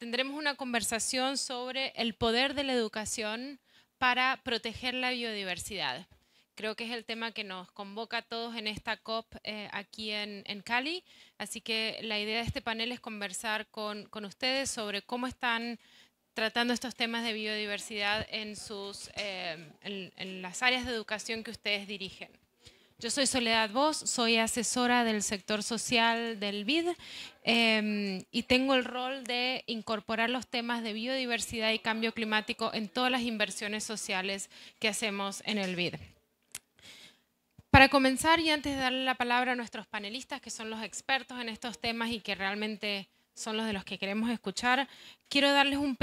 tendremos una conversación sobre el poder de la educación para proteger la biodiversidad. Creo que es el tema que nos convoca a todos en esta COP eh, aquí en, Cali. Así que la idea de este panel es conversar con, ustedes sobre cómo están tratando estos temas de biodiversidad en, sus, eh, en las áreas de educación que ustedes dirigen. Yo soy Soledad Voz, soy asesora del sector social del BID em, y tengo el rol de incorporar los temas de biodiversidad y cambio climático en todas las inversiones sociales que hacemos en el BID. Para comenzar y antes de darle la palabra a nuestros panelistas, que son los expertos en estos temas y que realmente son los de los que queremos escuchar, quiero darles em,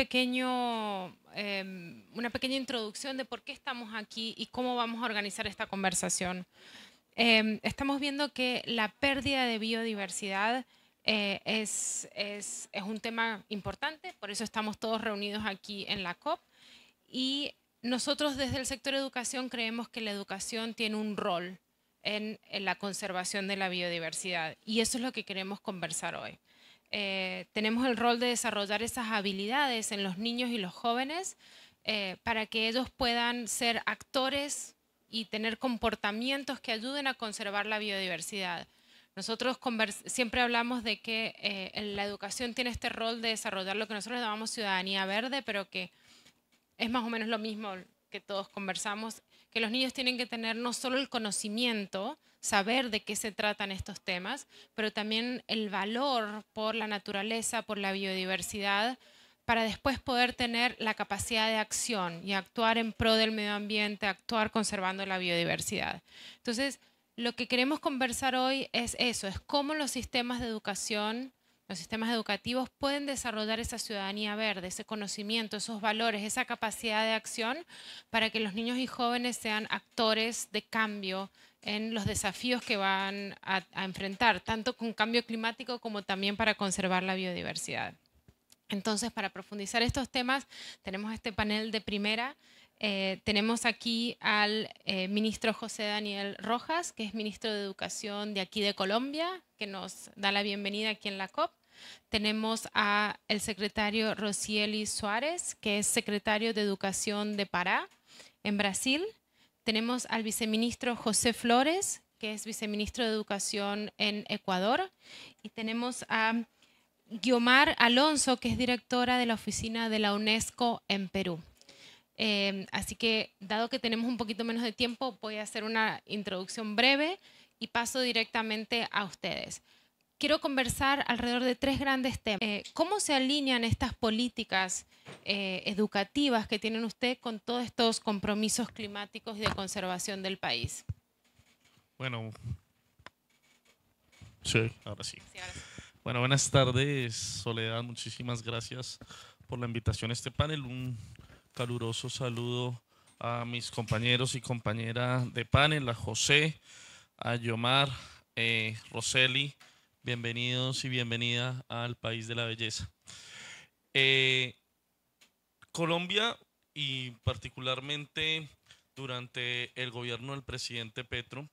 una pequeña introducción de por qué estamos aquí y cómo vamos a organizar esta conversación. Em, estamos viendo que la pérdida de biodiversidad eh, es, es, es, un tema importante, por eso estamos todos reunidos aquí en la COP. Y nosotros desde el sector educación creemos que la educación tiene un rol en, en la conservación de la biodiversidad y eso es lo que queremos conversar hoy. Eh, tenemos el rol de desarrollar esas habilidades en los niños y los jóvenes eh, para que ellos puedan ser actores y tener comportamientos que ayuden a conservar la biodiversidad. Nosotros siempre hablamos de que eh, la educación tiene este rol de desarrollar lo que nosotros llamamos ciudadanía verde, pero que es más o menos lo mismo que todos conversamos, que los niños tienen que tener no solo el conocimiento, saber de qué se tratan estos temas, pero también el valor por la naturaleza, por la biodiversidad, para después poder tener la capacidad de acción y actuar en pro del medio ambiente, actuar conservando la biodiversidad. Entonces, lo que queremos conversar hoy es eso, es cómo los sistemas de educación, los sistemas educativos pueden desarrollar esa ciudadanía verde, ese conocimiento, esos valores, esa capacidad de acción para que los niños y jóvenes sean actores de cambio en los desafíos que van a, enfrentar, tanto con cambio climático como también para conservar la biodiversidad. Entonces, para profundizar estos temas, tenemos este panel de primera. Eh, tenemos aquí al eh, ministro José Daniel Rojas, que es ministro de Educación de aquí de Colombia, que nos da la bienvenida aquí en la COP. Tenemos a el secretario Rocieli Suárez, que es secretario de Educación de Pará, en Brasil. Tenemos al viceministro José Flores, que es viceministro de Educación en Ecuador. Y tenemos a Guiomar Alonso, que es directora de la oficina de la UNESCO en Perú. Eh, así que, dado que tenemos un poquito menos de tiempo, voy a hacer una introducción breve y paso directamente a ustedes. Quiero conversar alrededor de tres grandes temas. Eh, ¿Cómo se alinean estas políticas eh, educativas que tienen usted con todos estos compromisos climáticos y de conservación del país? Bueno, sí, ahora sí. Bueno, buenas tardes, Soledad. Muchísimas gracias por la invitación a este panel. Un caluroso saludo a mis compañeros y compañeras de panel, a José, a Yomar, eh, Roseli. Bienvenidos y bienvenida al País de la Belleza. Eh, Colombia y particularmente durante el gobierno del presidente Petro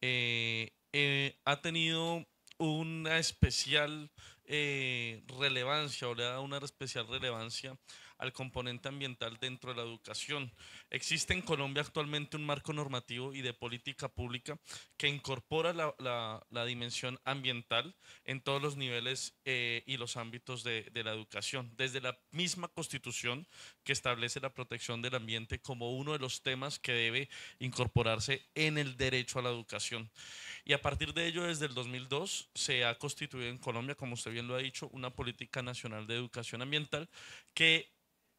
eh, eh, ha tenido una especial eh, relevancia o le da una especial relevancia al componente ambiental dentro de la educación. Existe en Colombia actualmente un marco normativo y de política pública que incorpora la, dimensión ambiental en todos los niveles eh, y los ámbitos de, de la educación, desde la misma constitución que establece la protección del ambiente como uno de los temas que debe incorporarse en el derecho a la educación. Y a partir de ello, desde el 2002, se ha constituido en Colombia, como usted bien lo ha dicho, una política nacional de educación ambiental que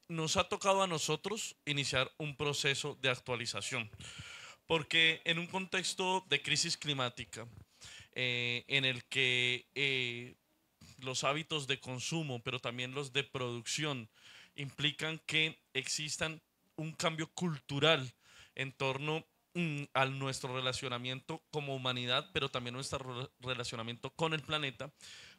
nos ha tocado a nosotros iniciar un proceso de actualización, porque en un contexto de crisis climática, eh, en el que eh, los hábitos de consumo, pero también los de producción, implican que existan un cambio cultural en torno mm, a nuestro relacionamiento como humanidad, pero también nuestro relacionamiento con el planeta,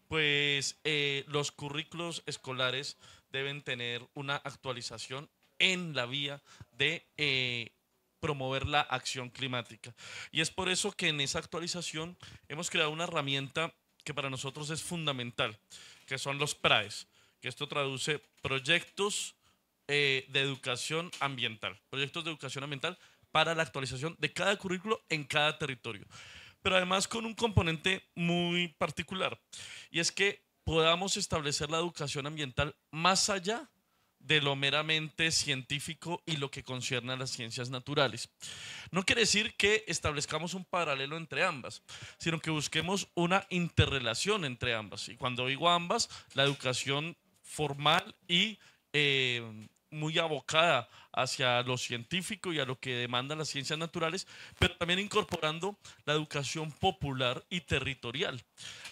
pues eh, los currículos escolares deben tener una actualización en la vía de eh, promover la acción climática. Y es por eso que en esa actualización hemos creado una herramienta que para nosotros es fundamental, que son los PRAES, que esto traduce proyectos eh, de educación ambiental, proyectos de educación ambiental para la actualización de cada currículo en cada territorio. Pero además con un componente muy particular, y es que podamos establecer la educación ambiental más allá de lo meramente científico y lo que concierne a las ciencias naturales. No quiere decir que establezcamos un paralelo entre ambas, sino que busquemos una interrelación entre ambas. Y cuando digo ambas, la educación formal y eh, muy abocada hacia lo científico y a lo que demandan las ciencias naturales, pero también incorporando la educación popular y territorial.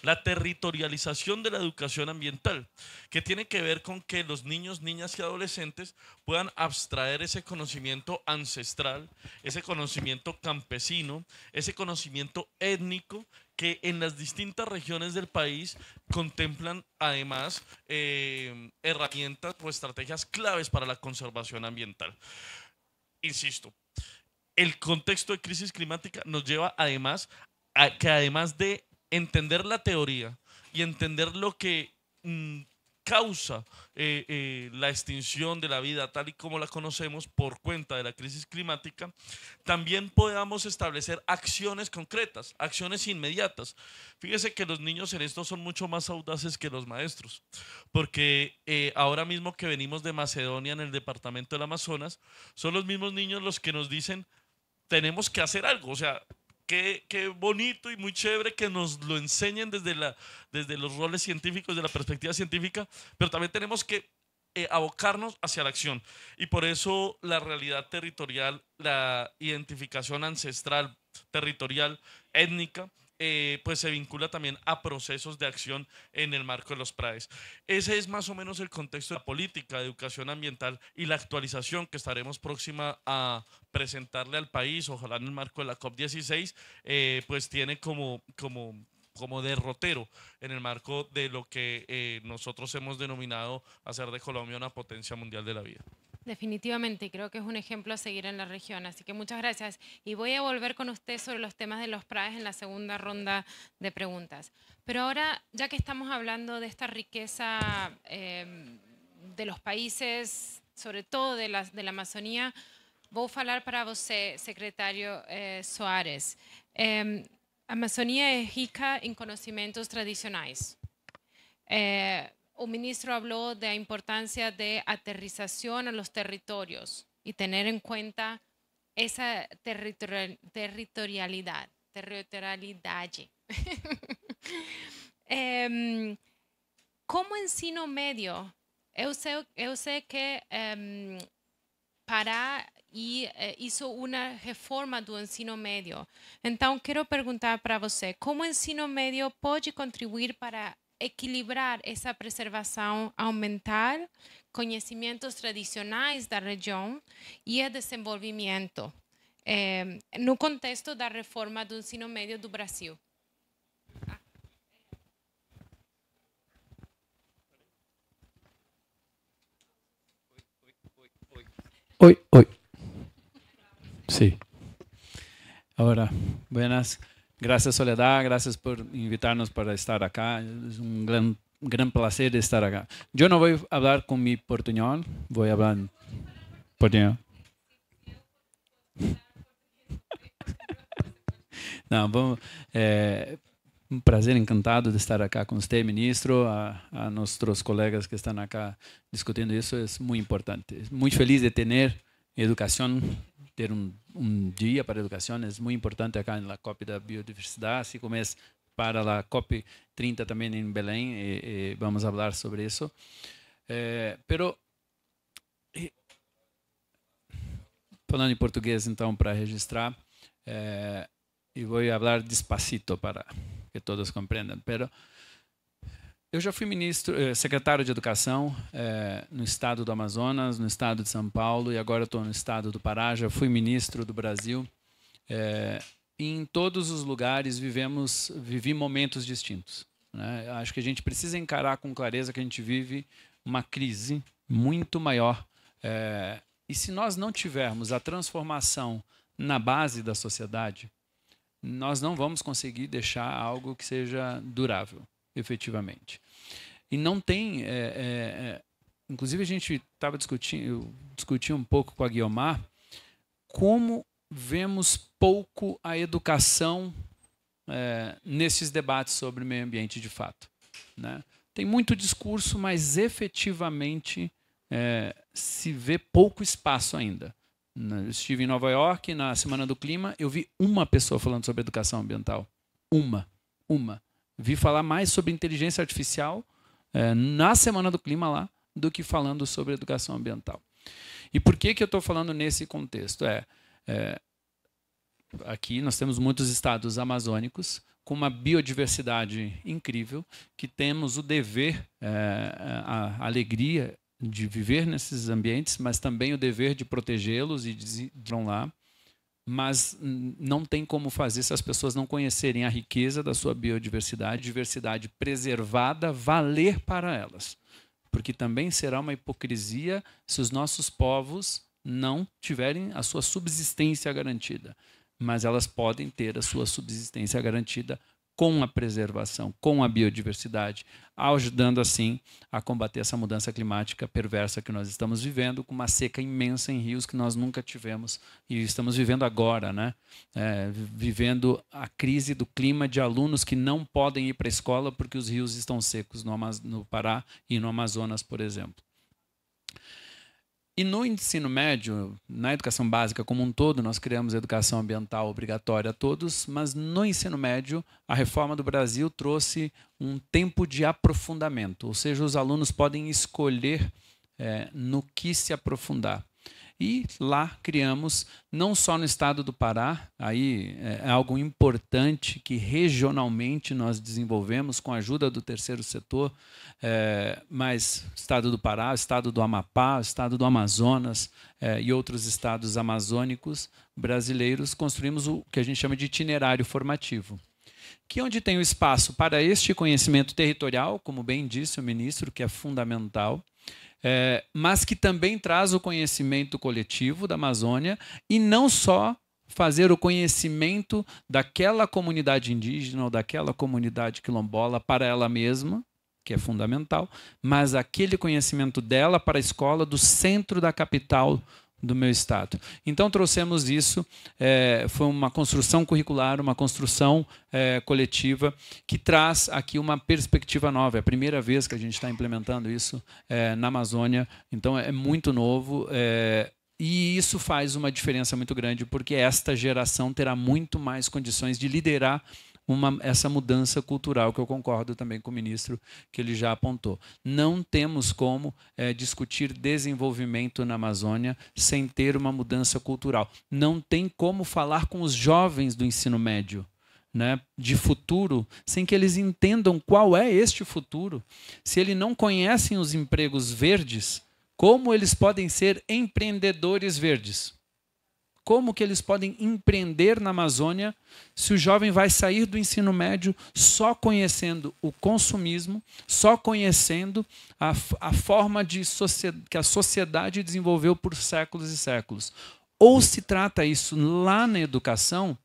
La territorialización de la educación ambiental, que tiene que ver con que los niños, niñas y adolescentes puedan abstraer ese conocimiento ancestral, ese conocimiento campesino, ese conocimiento étnico que en las distintas regiones del país contemplan además eh, herramientas o estrategias claves para la conservación ambiental. Insisto, el contexto de crisis climática nos lleva además a que además de entender la teoría y entender lo que mm, causa eh, eh, la extinción de la vida tal y como la conocemos por cuenta de la crisis climática, también podamos establecer acciones concretas, acciones inmediatas. Fíjese que los niños en esto son mucho más audaces que los maestros, porque eh, ahora mismo que venimos de Macedonia en el departamento del Amazonas, son los mismos niños los que nos dicen, tenemos que hacer algo, o sea, Qué, bonito y muy chévere que nos lo enseñen desde, desde los roles científicos, de la perspectiva científica, pero también tenemos que eh, abocarnos hacia la acción. Y por eso la realidad territorial, la identificación ancestral, territorial, étnica, eh, pues se vincula también a procesos de acción en el marco de los PRAES. Ese es más o menos el contexto de la política de educación ambiental y la actualización que estaremos próxima a presentarle al país, ojalá en el marco de la COP16, eh, pues tiene como, como, derrotero en el marco de lo que eh, nosotros hemos denominado hacer de Colombia una potencia mundial de la vida. Definitivamente, creo que es un ejemplo a seguir en la región. Así que muchas gracias. Y voy a volver con usted sobre los temas de los PRAES en la segunda ronda de preguntas. Pero ahora, ya que estamos hablando de esta riqueza em, de los países, sobre todo de la, de la Amazonía, voy a hablar para usted, secretario eh, Soares. Em, Amazonía es rica en conocimientos tradicionales. Eh, un ministro habló de la importancia de aterrización a los territorios y tener en cuenta esa territorialidad, territorialidad. um, em, como ensino medio, yo sé, que em, para y eh, hizo una reforma del ensino Medio? Entonces, quiero preguntar para você, ¿cómo ensino Medio puede contribuir para equilibrar essa preservação, aumentar conhecimentos tradicionais da região e o desenvolvimento eh, no contexto da reforma do ensino médio do Brasil. Oi, oi. Sí. Ahora, buenas. Gracias Soledad, gracias por invitarnos para estar acá. Es un gran, gran placer estar acá. Yo no voy a hablar con mi portuñol, voy a hablar en portuñol. Eh, un vamos, encantado de estar acá con usted, ministro, a, nuestros colegas que están acá discutiendo eso es muy importante. Muy feliz de tener educación. ter um, um dia para a educação é muito importante aqui na COP da biodiversidade, assim como é para a COP 30 também em Belém, e, e vamos falar sobre isso. Mas, é, pero falando em português então para registrar, é, e vou falar despacito para que todos compreendam, pero eu já fui ministro, eh, secretário de Educação é, no estado do Amazonas, no estado de São Paulo e agora estou no estado do Pará. Já fui ministro do Brasil. É, em todos os lugares vivemos, vivi momentos distintos. Né? Acho que a gente precisa encarar com clareza que a gente vive uma crise muito maior. É, e se nós não tivermos a transformação na base da sociedade, nós não vamos conseguir deixar algo que seja durável, efetivamente. E não tem. É, é, é inclusive, a gente estava discutindo, eu discuti um pouco com a Guiomar como vemos pouco a educação é, nesses debates sobre meio ambiente de fato. Né? Tem muito discurso, mas efetivamente é, se vê pouco espaço ainda. Eu estive em Nova York na Semana do Clima, eu vi uma pessoa falando sobre educação ambiental. Uma. Uma. Vi falar mais sobre inteligência artificial é, na Semana do Clima lá do que falando sobre educação ambiental. E por que, que eu estou falando nesse contexto? É, é, aqui nós temos muitos estados amazônicos com uma biodiversidade incrível, que temos o dever, é, a alegria de viver nesses ambientes, mas também o dever de protegê-los e de lá mas não tem como fazer se as pessoas não conhecerem a riqueza da sua biodiversidade, diversidade preservada, valer para elas. Porque também será uma hipocrisia se os nossos povos não tiverem a sua subsistência garantida. Mas elas podem ter a sua subsistência garantida com a preservação, com a biodiversidade, ajudando assim a combater essa mudança climática perversa que nós estamos vivendo, com uma seca imensa em rios que nós nunca tivemos e estamos vivendo agora, né? É, vivendo a crise do clima de alunos que não podem ir para a escola porque os rios estão secos no, Amaz no Pará e no Amazonas, por exemplo. E no ensino médio, na educação básica como um todo, nós criamos educação ambiental obrigatória a todos, mas no ensino médio, a reforma do Brasil trouxe um tempo de aprofundamento, ou seja, os alunos podem escolher é, no que se aprofundar e lá criamos, não só no estado do Pará, aí é, é algo importante que regionalmente nós desenvolvemos com a ajuda do terceiro setor, é, mas estado do Pará, estado do Amapá, estado do Amazonas é, e outros estados amazônicos brasileiros, construímos o que a gente chama de itinerário formativo que é onde tem o espaço para este conhecimento territorial, como bem disse o ministro, que é fundamental, é, mas que também traz o conhecimento coletivo da Amazônia e não só fazer o conhecimento daquela comunidade indígena ou daquela comunidade quilombola para ela mesma, que é fundamental, mas aquele conhecimento dela para a escola do centro da capital do meu Estado. Então, trouxemos isso, é, foi uma construção curricular, uma construção é, coletiva, que traz aqui uma perspectiva nova. É a primeira vez que a gente está implementando isso é, na Amazônia, então é muito novo. É, e isso faz uma diferença muito grande, porque esta geração terá muito mais condições de liderar uma, essa mudança cultural, que eu concordo também com o ministro que ele já apontou. Não temos como é, discutir desenvolvimento na Amazônia sem ter uma mudança cultural. Não tem como falar com os jovens do ensino médio. Né, de futuro, sem que eles entendam qual é este futuro. Se eles não conhecem os empregos verdes, como eles podem ser empreendedores verdes? como que eles podem empreender na Amazônia se o jovem vai sair do ensino médio só conhecendo o consumismo, só conhecendo a, a forma de que a sociedade desenvolveu por séculos e séculos. Ou se trata isso lá na educação,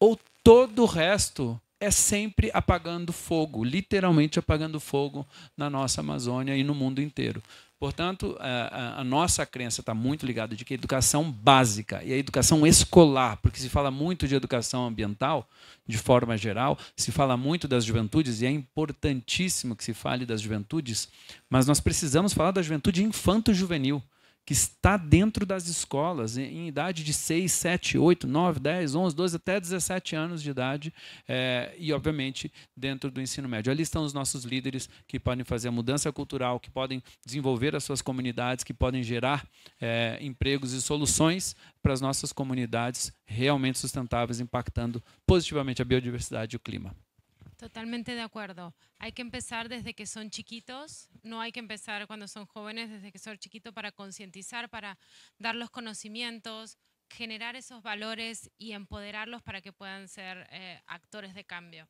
ou todo o resto é sempre apagando fogo, literalmente apagando fogo na nossa Amazônia e no mundo inteiro. Portanto, a, a nossa crença está muito ligada de que a educação básica e a educação escolar, porque se fala muito de educação ambiental, de forma geral, se fala muito das juventudes, e é importantíssimo que se fale das juventudes, mas nós precisamos falar da juventude infanto-juvenil que está dentro das escolas, em, idade de 6, 7, 8, 9, 10, 11, 12, até 17 anos de idade, é, e, obviamente, dentro do ensino médio. Ali estão os nossos líderes que podem fazer a mudança cultural, que podem desenvolver as suas comunidades, que podem gerar é, empregos e soluções para as nossas comunidades realmente sustentáveis, impactando positivamente a biodiversidade e o clima. Totalmente de acuerdo. Hay que empezar desde que son chiquitos, no hay que empezar cuando son jóvenes, desde que son chiquitos para concientizar, para dar los conocimientos, generar esos valores y empoderarlos para que puedan ser eh, actores de cambio.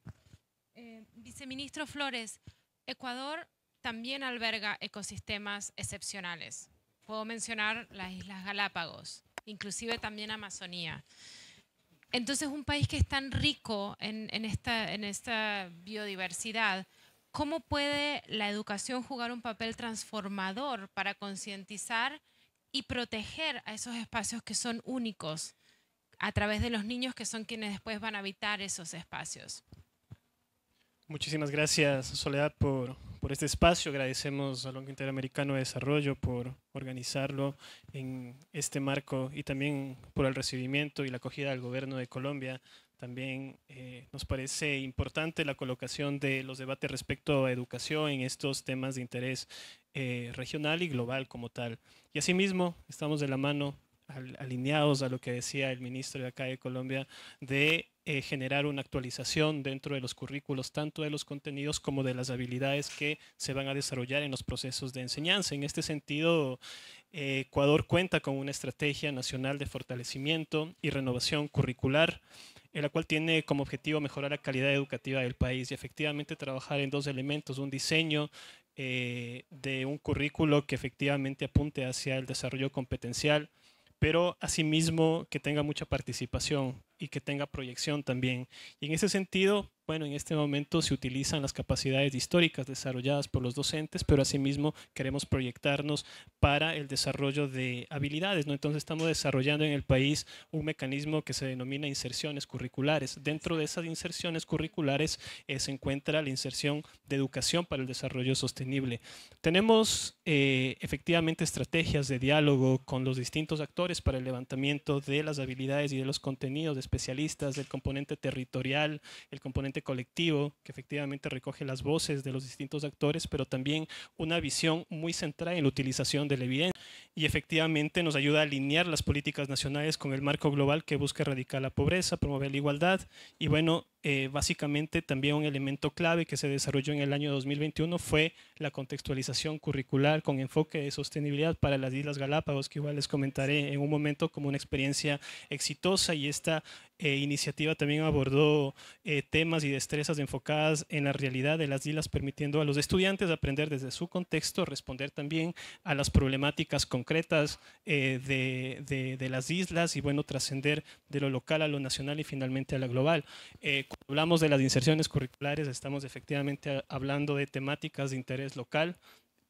Eh, viceministro Flores, Ecuador también alberga ecosistemas excepcionales. Puedo mencionar las Islas Galápagos, inclusive también Amazonía. Entonces, un país que es tan rico en, esta, esta biodiversidad, ¿cómo puede la educación jugar un papel transformador para concientizar y proteger a esos espacios que son únicos a través de los niños que son quienes después van a habitar esos espacios? Muchísimas gracias, Soledad, por, por este espacio. Agradecemos al Banco Interamericano de Desarrollo por organizarlo en este marco y también por el recibimiento y la acogida del gobierno de Colombia. También eh, nos parece importante la colocación de los debates respecto a educación en estos temas de interés eh, regional y global como tal. Y asimismo, estamos de la mano alineados a lo que decía el ministro de acá de Colombia, de eh, generar una actualización dentro de los currículos, tanto de los contenidos como de las habilidades que se van a desarrollar en los procesos de enseñanza. En este sentido, eh, Ecuador cuenta con una estrategia nacional de fortalecimiento y renovación curricular en la cual tiene como objetivo mejorar la calidad educativa del país y efectivamente trabajar en dos elementos, un diseño eh, de un currículo que efectivamente apunte hacia el desarrollo competencial, pero asimismo que tenga mucha participación y que tenga proyección también. Y en ese sentido, bueno, en este momento se utilizan las capacidades históricas desarrolladas por los docentes, pero asimismo queremos proyectarnos para el desarrollo de habilidades, ¿no? Entonces estamos desarrollando en el país un mecanismo que se denomina inserciones curriculares. Dentro de esas inserciones curriculares eh, se encuentra la inserción de educación para el desarrollo sostenible. Tenemos eh, efectivamente estrategias de diálogo con los distintos actores para el levantamiento de las habilidades y de los contenidos de especialistas, del componente territorial, el componente colectivo, que efectivamente recoge las voces de los distintos actores, pero también una visión muy centrada en la utilización de la evidencia y efectivamente nos ayuda a alinear las políticas nacionales con el marco global que busca erradicar la pobreza, promover la igualdad y bueno, eh, básicamente también un elemento clave que se desarrolló en el año 2021 fue la contextualización curricular con enfoque de sostenibilidad para las Islas Galápagos, que igual les comentaré en un momento como una experiencia exitosa y esta eh, iniciativa también abordó eh, temas y destrezas enfocadas en la realidad de las islas, permitiendo a los estudiantes aprender desde su contexto, responder también a las problemáticas concretas eh, de, de, de, las islas y, bueno, trascender de lo local a lo nacional y finalmente a lo global. cuando hablamos de las inserciones curriculares, estamos efectivamente hablando de temáticas de interés local,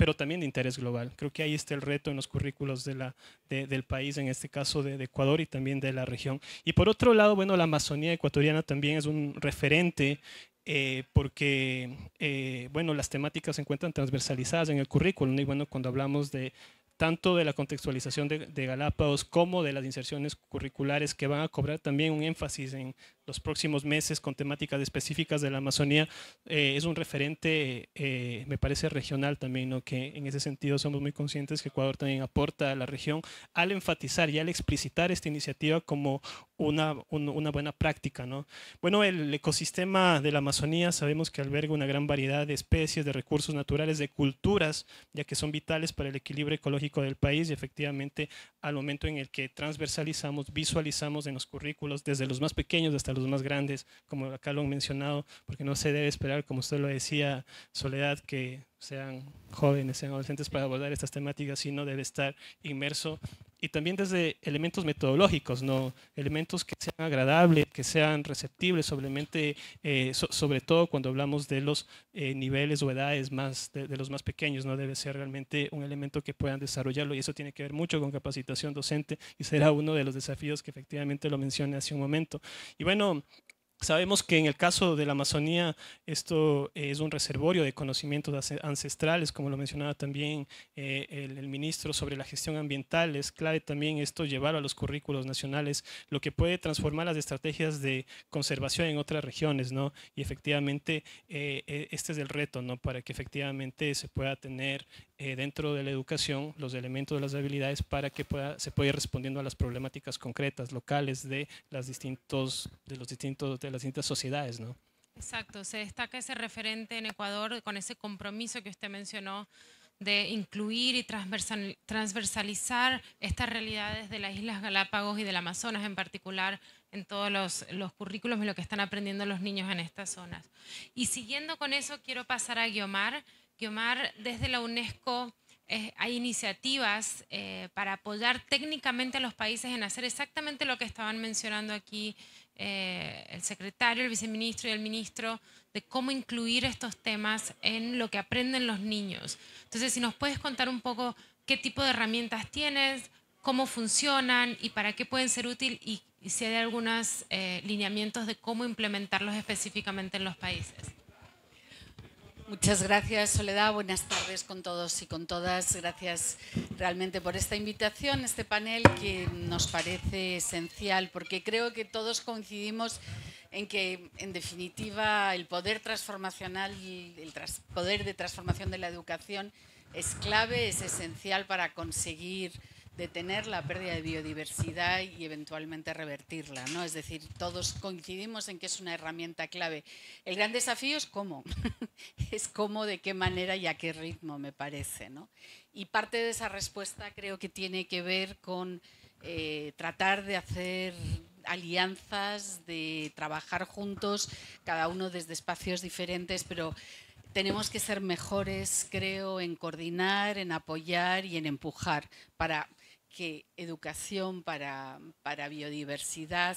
pero también de interés global. Creo que ahí está el reto en los currículos del país, en este caso de, Ecuador y también de la región. Y por otro lado, bueno, la Amazonía ecuatoriana también es un referente. Eh, porque, eh, bueno, las temáticas se encuentran transversalizadas en el currículum y bueno, cuando hablamos de tanto de la contextualización de, Galápagos como de las inserciones curriculares que van a cobrar también un énfasis en los próximos meses con temáticas específicas de la Amazonía, eh, es un referente, eh, me parece, regional también, ¿no? que en ese sentido somos muy conscientes que Ecuador también aporta a la región al enfatizar y al explicitar esta iniciativa como una, una buena práctica. ¿no? Bueno, el ecosistema de la Amazonía sabemos que alberga una gran variedad de especies, de recursos naturales, de culturas, ya que son vitales para el equilibrio ecológico del país y efectivamente al momento en el que transversalizamos, visualizamos en los currículos desde los más pequeños hasta los más grandes, como acá lo han mencionado, porque no se debe esperar, como usted lo decía, Soledad, que sean jóvenes, sean adolescentes, para abordar estas temáticas, sino debe estar inmerso. Y también desde elementos metodológicos, ¿no? elementos que sean agradables, que sean receptibles, eh, sobre, todo cuando hablamos de los eh, niveles o edades más, de, los más pequeños, ¿no? debe ser realmente un elemento que puedan desarrollarlo y eso tiene que ver mucho con capacitación docente y será uno de los desafíos que efectivamente lo mencioné hace un momento. Y bueno, Sabemos que en el caso de la Amazonía esto eh, es un reservorio de conocimientos ancestrales, como lo mencionaba también eh, el, ministro sobre la gestión ambiental. Es clave también esto llevarlo a los currículos nacionales, lo que puede transformar las estrategias de conservación en otras regiones, ¿no? Y efectivamente eh, e-, este es el reto, ¿no? Para que efectivamente se pueda tener dentro de la educación los elementos de las habilidades para que pueda, se pueda ir respondiendo a las problemáticas concretas locales de, las distintos, de los distintos las distintas sociedades, ¿no? Exacto, se destaca ese referente en Ecuador con ese compromiso que usted mencionó de incluir y transversalizar estas realidades de las Islas Galápagos y del Amazonas en particular en todos los, currículos y lo que están aprendiendo los niños en estas zonas. Y siguiendo con eso, quiero pasar a Guiomar. Guiomar, desde la UNESCO eh, hay iniciativas eh, para apoyar técnicamente a los países en hacer exactamente lo que estaban mencionando aquí eh, el secretario, el viceministro y el ministro de cómo incluir estos temas en lo que aprenden los niños. Entonces, si nos puedes contar un poco qué tipo de herramientas tienes, cómo funcionan y para qué pueden ser útil y, si hay algunos eh, lineamientos de cómo implementarlos específicamente en los países. Muchas gracias, Soledad. Buenas tardes con todos y con todas. Gracias realmente por esta invitación, este panel que nos parece esencial, porque creo que todos coincidimos en que, en definitiva, el poder transformacional, el poder de transformación de la educación es clave, es esencial para conseguir detener la pérdida de biodiversidad y eventualmente revertirla, ¿no? Es decir, todos coincidimos en que es una herramienta clave. El gran desafío es cómo, es cómo, de qué manera y a qué ritmo, me parece, Y parte de esa respuesta creo que tiene que ver con eh, tratar de hacer alianzas, de trabajar juntos, cada uno desde espacios diferentes, pero tenemos que ser mejores, creo, en coordinar, en apoyar y en empujar para, que educación para, para biodiversidad,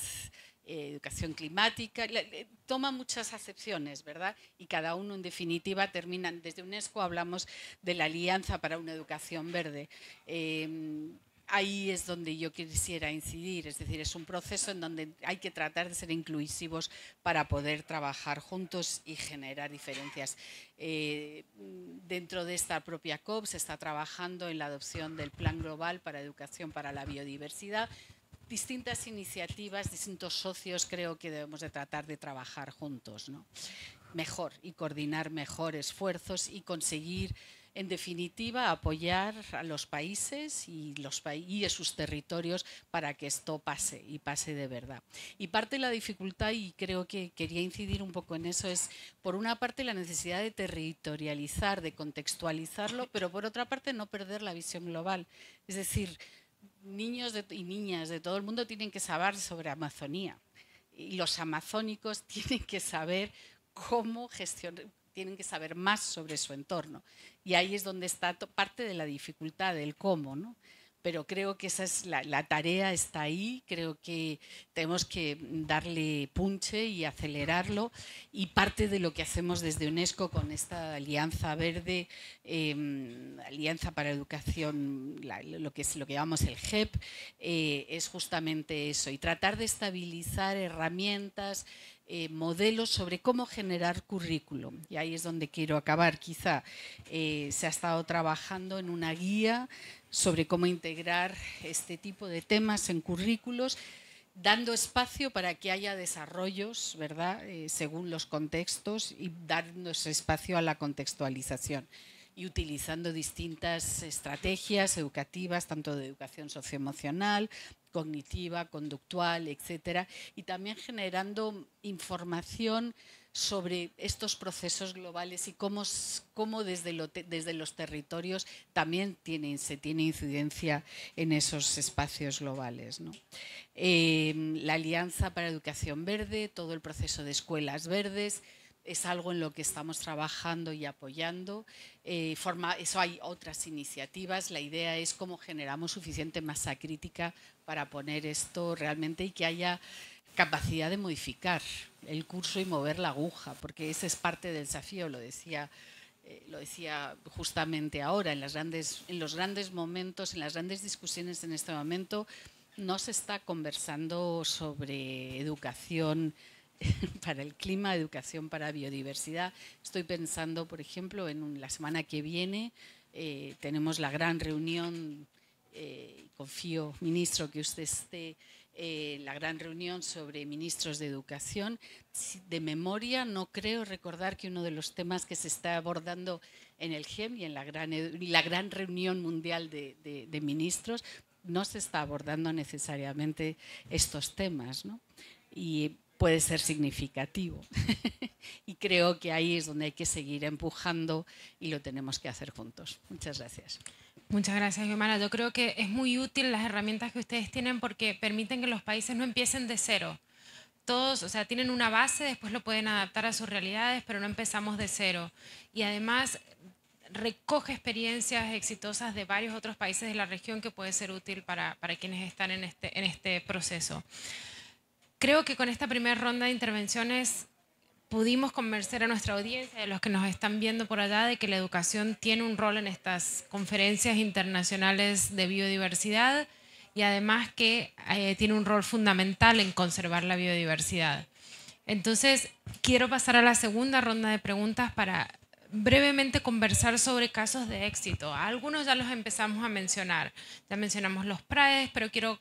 eh, educación climática, eh, toma muchas acepciones, ¿verdad? Y cada uno en definitiva termina, desde UNESCO hablamos de la Alianza para una Educación Verde. Eh, ahí es donde yo quisiera incidir, es decir, es un proceso en donde hay que tratar de ser inclusivos para poder trabajar juntos y generar diferencias. Eh, dentro de esta propia COP se está trabajando en la adopción del Plan Global para Educación para la Biodiversidad, distintas iniciativas, distintos socios, creo que debemos de tratar de trabajar juntos, ¿no? mejor y coordinar mejor esfuerzos y conseguir en definitiva, apoyar a los países y, a sus territorios para que esto pase y pase de verdad. Y parte de la dificultad, y creo que quería incidir un poco en eso, es por una parte la necesidad de territorializar, de contextualizarlo, pero por otra parte no perder la visión global. Es decir, niños y niñas de todo el mundo tienen que saber sobre Amazonía. Y los amazónicos tienen que saber cómo gestionar, tienen que saber más sobre su entorno. Y ahí es donde está parte de la dificultad, del cómo, ¿no? Pero creo que esa es la, tarea, está ahí, creo que tenemos que darle punche y acelerarlo. Y parte de lo que hacemos desde UNESCO con esta alianza verde, em, alianza para educación, lo que es lo que llamamos el GEP, eh, es justamente eso. Y tratar de estabilizar herramientas, eh, modelos sobre cómo generar currículum. Y ahí es donde quiero acabar. Quizá eh, se ha estado trabajando en una guía sobre cómo integrar este tipo de temas en currículos dando espacio para que haya desarrollos, ¿verdad?, eh, según los contextos y dando espacio a la contextualización y utilizando distintas estrategias educativas, tanto de educación socioemocional, cognitiva, conductual, etcétera, y también generando información sobre estos procesos globales y cómo, desde, desde, los territorios también se tiene incidencia en esos espacios globales. Em, la Alianza para Educación Verde, todo el proceso de escuelas verdes, es algo en lo que estamos trabajando y apoyando. Eh, forma, eso hay otras iniciativas. La idea es cómo generamos suficiente masa crítica para poner esto realmente y que haya capacidad de modificar el curso y mover la aguja, porque ese es parte del desafío, lo decía. Eh, lo decía justamente ahora, en, las grandes, en los grandes momentos, en las grandes discusiones en este momento, no se está conversando sobre educación para el clima, educación para biodiversidad. Estoy pensando, por ejemplo, en la semana que viene eh, tenemos la gran reunión, eh, confío, ministro, que usted esté, en eh, la gran reunión sobre ministros de educación. De memoria, no creo recordar que uno de los temas que se está abordando en el GEM y en la gran, la gran reunión mundial de, de ministros no se está abordando necesariamente estos temas. ¿no? Y puede ser significativo. y creo que ahí es donde hay que seguir empujando y lo tenemos que hacer juntos. Muchas gracias. Muchas gracias, Yomara. Yo creo que es muy útil las herramientas que ustedes tienen porque permiten que los países no empiecen de cero. Todos, o sea, tienen una base, después lo pueden adaptar a sus realidades, pero no empezamos de cero. Y además recoge experiencias exitosas de varios otros países de la región que puede ser útil para, quienes están en este, en este proceso. Creo que con esta primera ronda de intervenciones pudimos convencer a nuestra audiencia, de los que nos están viendo por allá, de que la educación tiene un rol en estas conferencias internacionales de biodiversidad y además que eh, tiene un rol fundamental en conservar la biodiversidad. Entonces, quiero pasar a la segunda ronda de preguntas para brevemente conversar sobre casos de éxito. Algunos ya los empezamos a mencionar. Ya mencionamos los PRAES, pero quiero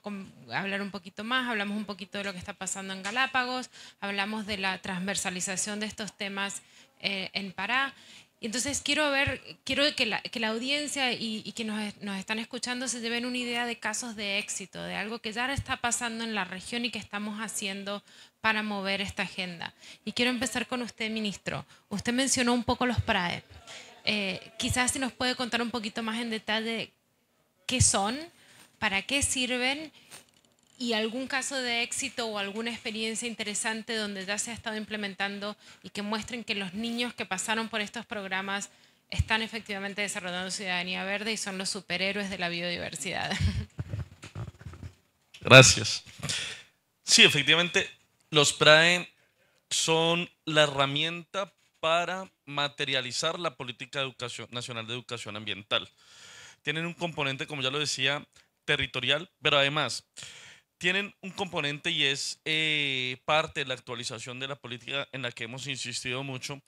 hablar un poquito más. Hablamos un poquito de lo que está pasando en Galápagos, hablamos de la transversalización de estos temas eh, en Pará. Y entonces quiero ver, quiero que la, audiencia y, que nos, están escuchando se lleven una idea de casos de éxito, de algo que ya está pasando en la región y que estamos haciendo para mover esta agenda. Y quiero empezar con usted, ministro. Usted mencionó un poco los PRAE. Eh, quizás si nos puede contar un poquito más en detalle qué son, para qué sirven y algún caso de éxito o alguna experiencia interesante donde ya se ha estado implementando y que muestren que los niños que pasaron por estos programas están efectivamente desarrollando ciudadanía verde y son los superhéroes de la biodiversidad. Gracias. Sí, efectivamente, los PRAE son la herramienta para materializar la política nacional de educación ambiental. Tienen un componente, como ya lo decía, territorial, pero además tienen un componente y es eh, parte de la actualización de la política en la que hemos insistido mucho,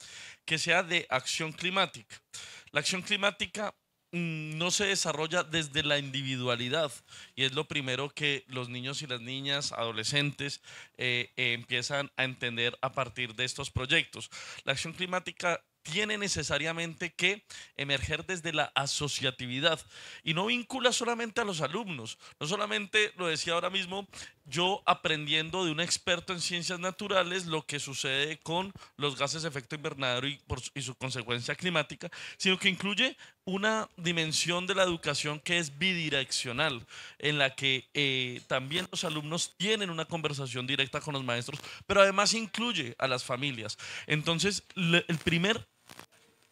que sea de acción climática. La acción climática mm, no se desarrolla desde la individualidad y es lo primero que los niños y las niñas, adolescentes, eh, empiezan a entender a partir de estos proyectos. La acción climática tiene necesariamente que emerger desde la asociatividad y no vincula solamente a los alumnos, no solamente lo decía ahora mismo yo aprendiendo de un experto en ciencias naturales lo que sucede con los gases de efecto invernadero y, su consecuencia climática, sino que incluye una dimensión de la educación que es bidireccional, en la que eh, también los alumnos tienen una conversación directa con los maestros, pero además incluye a las familias. Entonces, el primer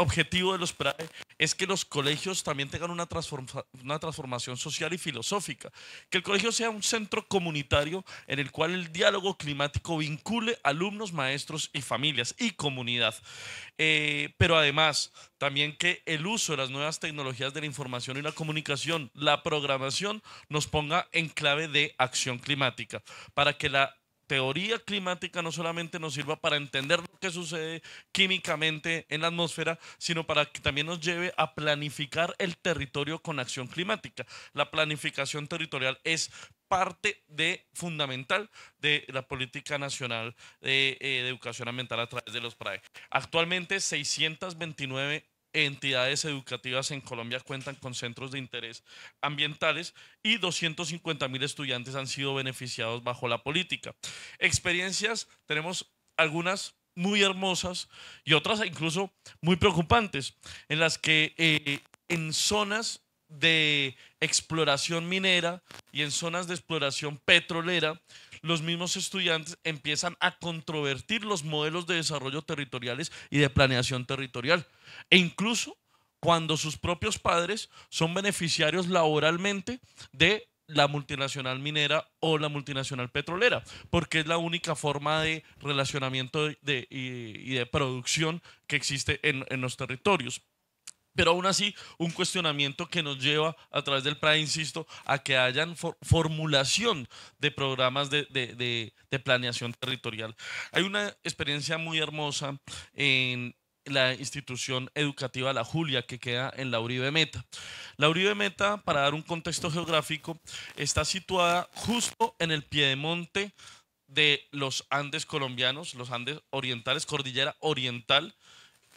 objetivo de los PRAE es que los colegios también tengan una, transformación social y filosófica, que el colegio sea un centro comunitario en el cual el diálogo climático vincule alumnos, maestros y familias y comunidad. Eh, pero además, también que el uso de las nuevas tecnologías de la información y la comunicación, la programación, nos ponga en clave de acción climática, para que la teoría climática no solamente nos sirva para entender lo que sucede químicamente en la atmósfera, sino para que también nos lleve a planificar el territorio con acción climática. La planificación territorial es parte fundamental de la política nacional eh, de, educación ambiental a través de los PRAE. Actualmente 629 entidades educativas en Colombia cuentan con centros de interés ambientales y 250 mil estudiantes han sido beneficiados bajo la política. Experiencias, tenemos algunas muy hermosas y otras incluso muy preocupantes, en las que eh, en zonas de exploración minera y en zonas de exploración petrolera, los mismos estudiantes empiezan a controvertir los modelos de desarrollo territoriales y de planeación territorial. E incluso cuando sus propios padres son beneficiarios laboralmente de la multinacional minera o la multinacional petrolera, porque es la única forma de relacionamiento de, y, de producción que existe en, en los territorios. Pero aún así, un cuestionamiento que nos lleva a través del PRA, insisto, a que hayan formulación de programas de, planeación territorial. Hay una experiencia muy hermosa en la institución educativa La Julia, que queda en la Uribe Meta. La Uribe Meta, para dar un contexto geográfico, está situada justo en el piedemonte de los Andes colombianos, los Andes orientales, cordillera oriental,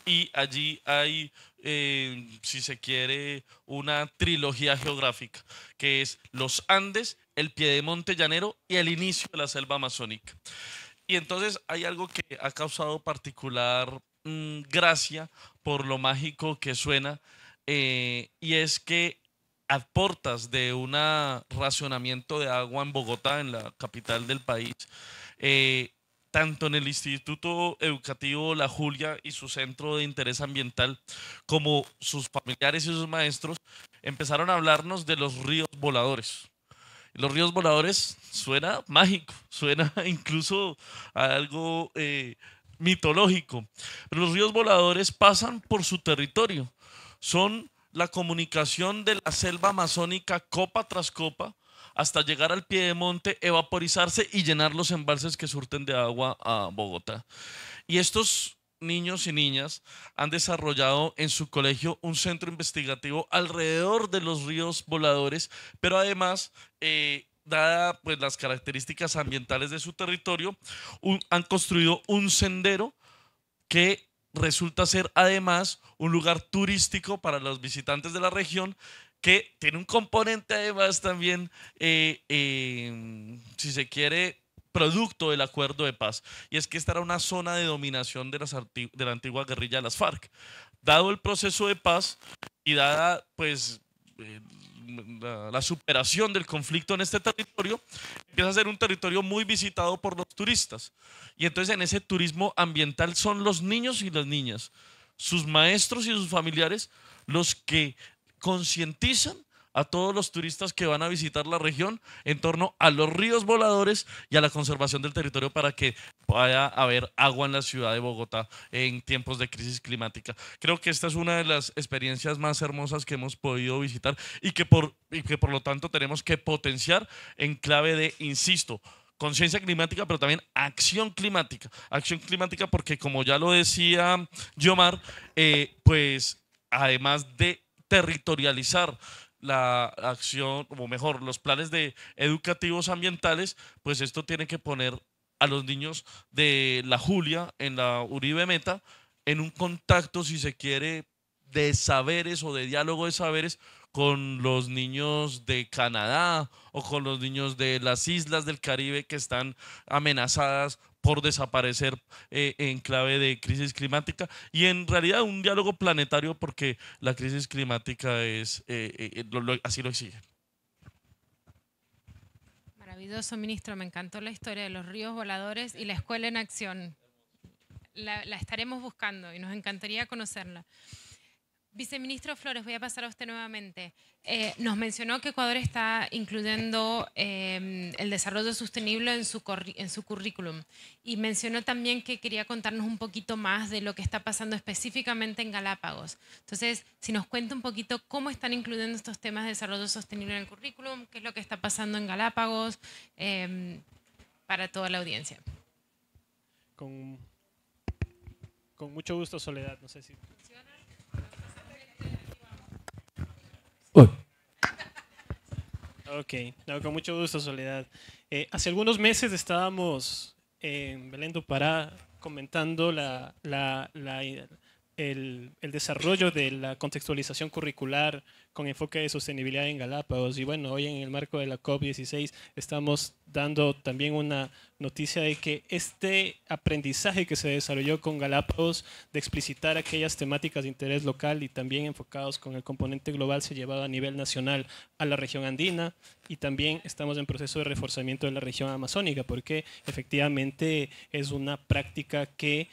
y allí hay si se quiere, una trilogía geográfica, que es los Andes, el pie Piedemonte Llanero y el inicio de la selva amazónica. Y entonces hay algo que ha causado particular mm, gracia por lo mágico que suena, eh, y es que a portas de un racionamiento de agua en Bogotá, en la capital del país, eh, tanto en el Instituto Educativo La Julia y su Centro de Interés Ambiental, como sus familiares y sus maestros, empezaron a hablarnos de los ríos voladores. Los ríos voladores suena mágico, suena incluso algo eh, mitológico. los ríos voladores pasan por su territorio. Son la comunicación de la selva amazónica copa tras copa hasta llegar al pie de monte, evaporizarse y llenar los embalses que surten de agua a Bogotá. Y estos niños y niñas han desarrollado en su colegio un centro investigativo alrededor de los ríos voladores, pero además... Eh, dada pues, las características ambientales de su territorio, han construido un sendero que resulta ser además un lugar turístico para los visitantes de la región que tiene un componente además también, eh, eh, si se quiere, producto del acuerdo de paz, y es que esta era una zona de dominación de, la antigua guerrilla de las FARC. Dado el proceso de paz y dada pues eh, la, superación del conflicto en este territorio, empieza a ser un territorio muy visitado por los turistas. Y entonces en ese turismo ambiental son los niños y las niñas, sus maestros y sus familiares los que concientizan a todos los turistas que van a visitar la región en torno a los ríos voladores y a la conservación del territorio para que pueda haber agua en la ciudad de Bogotá en tiempos de crisis climática. Creo que esta es una de las experiencias más hermosas que hemos podido visitar y que por, que por lo tanto tenemos que potenciar en clave de, insisto, conciencia climática, pero también acción climática. Acción climática porque como ya lo decía Yomar, eh, pues además de territorializar la acción, o mejor, los planes de educativos ambientales, pues esto tiene que poner a los niños de la Julia en la Uribe Meta en un contacto, si se quiere, de saberes o de diálogo de saberes con los niños de Canadá o con los niños de las islas del Caribe que están amenazadas por desaparecer eh, en clave de crisis climática y en realidad un diálogo planetario porque la crisis climática es eh, eh, así lo exige. Maravilloso, ministro. Me encantó la historia de los ríos voladores y la escuela en acción. la estaremos buscando y nos encantaría conocerla. Viceministro Flores, voy a pasar a usted nuevamente. Eh, nos mencionó que Ecuador está incluyendo eh, el desarrollo sostenible en su, currículum y mencionó también que quería contarnos un poquito más de lo que está pasando específicamente en Galápagos. Entonces, si nos cuenta un poquito cómo están incluyendo estos temas de desarrollo sostenible en el currículum, qué es lo que está pasando en Galápagos eh, para toda la audiencia. con mucho gusto, Soledad. No sé si Ok, con mucho gusto, Soledad. Eh, hace algunos meses estábamos en Belén Dupará comentando la, la, la, el, desarrollo de la contextualización curricular con enfoque de sostenibilidad en Galápagos. Y bueno, hoy en el marco de la COP16 estamos dando también una noticia de que este aprendizaje que se desarrolló con Galápagos de explicitar aquellas temáticas de interés local y también enfocados con el componente global se llevaba a nivel nacional a la región andina y también estamos en proceso de reforzamiento de la región amazónica porque efectivamente es una práctica que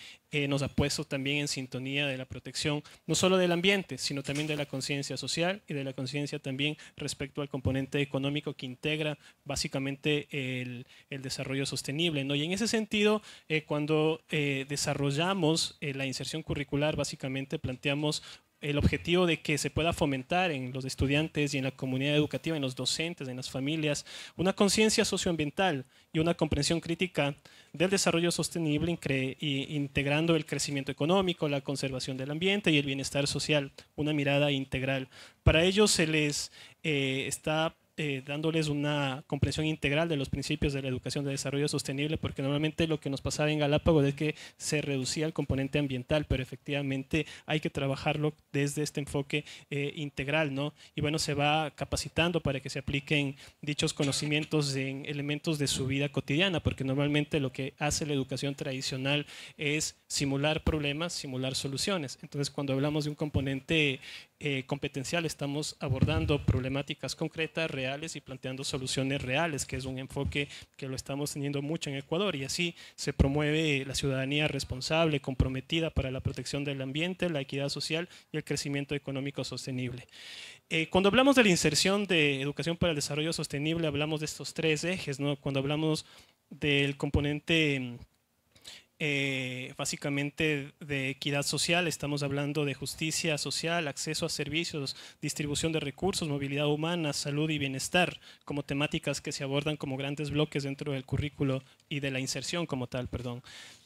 nos ha puesto también en sintonía de la protección, no solo del ambiente, sino también de la conciencia social y de la conciencia también respecto al componente económico que integra básicamente el, desarrollo sostenible. ¿no? Y en ese sentido, eh, cuando eh, desarrollamos eh, la inserción curricular, básicamente planteamos el objetivo de que se pueda fomentar en los estudiantes y en la comunidad educativa, en los docentes, en las familias, una conciencia socioambiental y una comprensión crítica del desarrollo sostenible, integrando el crecimiento económico, la conservación del ambiente y el bienestar social, una mirada integral. Para ello se les eh, está eh, dándoles una comprensión integral de los principios de la educación de desarrollo sostenible, porque normalmente lo que nos pasaba en Galápagos es que se reducía el componente ambiental, pero efectivamente hay que trabajarlo desde este enfoque eh, integral, ¿no? Y bueno, se va capacitando para que se apliquen dichos conocimientos en elementos de su vida cotidiana, porque normalmente lo que hace la educación tradicional es simular problemas, simular soluciones. Entonces, cuando hablamos de un componente eh, competencial estamos abordando problemáticas concretas, reales y planteando soluciones reales, que es un enfoque que lo estamos teniendo mucho en Ecuador y así se promueve la ciudadanía responsable, comprometida para la protección del ambiente, la equidad social y el crecimiento económico sostenible. Eh, cuando hablamos de la inserción de educación para el desarrollo sostenible, hablamos de estos tres ejes, ¿no? Cuando hablamos del componente mm, eh, básicamente de equidad social, estamos hablando de justicia social, acceso a servicios, distribución de recursos, movilidad humana, salud y bienestar, como temáticas que se abordan como grandes bloques dentro del currículo y de la inserción como tal, perdón.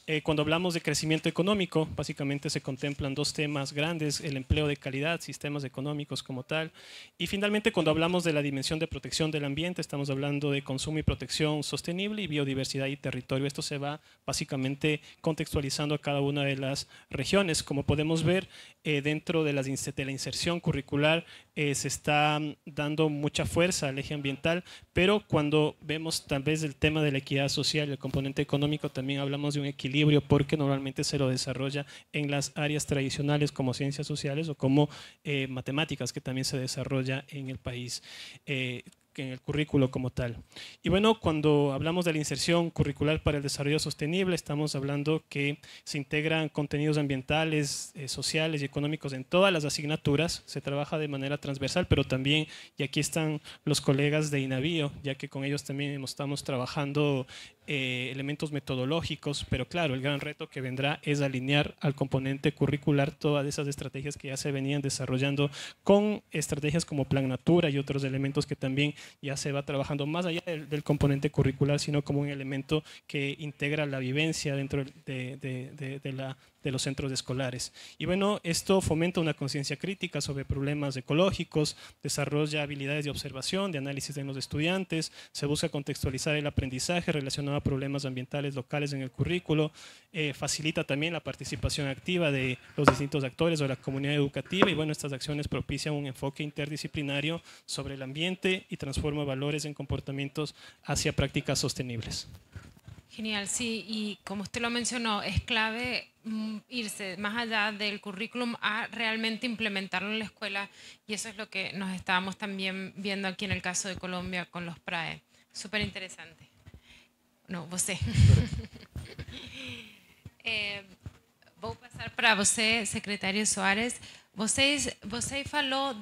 Eh, cuando hablamos de crecimiento económico, básicamente se contemplan dos temas grandes, el empleo de calidad, sistemas económicos como tal, y finalmente cuando hablamos de la dimensión de protección del ambiente, estamos hablando de consumo y protección sostenible y biodiversidad y territorio. Esto se va básicamente contextualizando a cada una de las regiones. Como podemos ver, eh, dentro de, de la inserción curricular eh, se está dando mucha fuerza al eje ambiental, pero cuando vemos tal vez el tema de la equidad social, el componente económico, también hablamos de un equilibrio porque normalmente se lo desarrolla en las áreas tradicionales como ciencias sociales o como eh, matemáticas, que también se desarrolla en el país. Eh, en el currículo como tal. Y bueno, cuando hablamos de la inserción curricular para el desarrollo sostenible, estamos hablando que se integran contenidos ambientales, eh, sociales y económicos en todas las asignaturas, se trabaja de manera transversal, pero también, y aquí están los colegas de INAVIO, ya que con ellos también estamos trabajando eh, elementos metodológicos, pero claro, el gran reto que vendrá es alinear al componente curricular todas esas estrategias que ya se venían desarrollando con estrategias como Plan Natura y otros elementos que también ya se va trabajando más allá del, componente curricular, sino como un elemento que integra la vivencia dentro de la, de los centros escolares. Y bueno, esto fomenta una conciencia crítica sobre problemas ecológicos, desarrolla habilidades de observación, de análisis en los estudiantes, se busca contextualizar el aprendizaje relacionado a problemas ambientales locales en el currículo, eh, facilita también la participación activa de los distintos actores o de la comunidad educativa y bueno, estas acciones propician un enfoque interdisciplinario sobre el ambiente y transforma valores en comportamientos hacia prácticas sostenibles. Genial, sí, y como usted lo mencionó, es clave mm, irse más allá del currículum a realmente implementarlo en la escuela y eso es lo que nos estábamos también viendo aquí en el caso de Colombia con los PRAE. Súper interesante. No, ¿vos? Eh, voy a pasar para vos, secretario Suárez. Vos você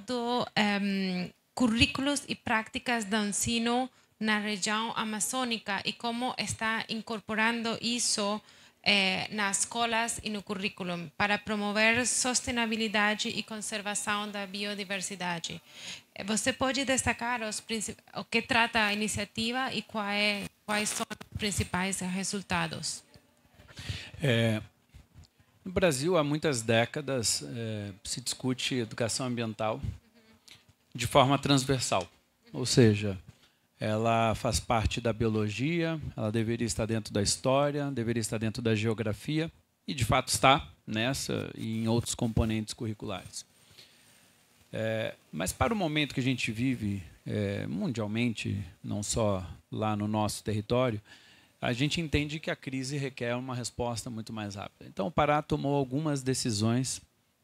de currículos y prácticas de ensino na região amazônica e como está incorporando isso eh, nas escolas e no currículo para promover sustentabilidade e conservação da biodiversidade. Eh, Você pode destacar os o que trata a iniciativa e quais, quais são os principais resultados? É, eh, no Brasil, há muitas décadas, é, se discute educação ambiental uhum. de forma transversal, uhum. ou seja, ela faz parte da biologia, ela deveria estar dentro da história, deveria estar dentro da geografia, e de fato está nessa e em outros componentes curriculares. É, mas para o momento que a gente vive é, mundialmente, não só lá no nosso território, a gente entende que a crise requer uma resposta muito mais rápida. Então o Pará tomou algumas decisões,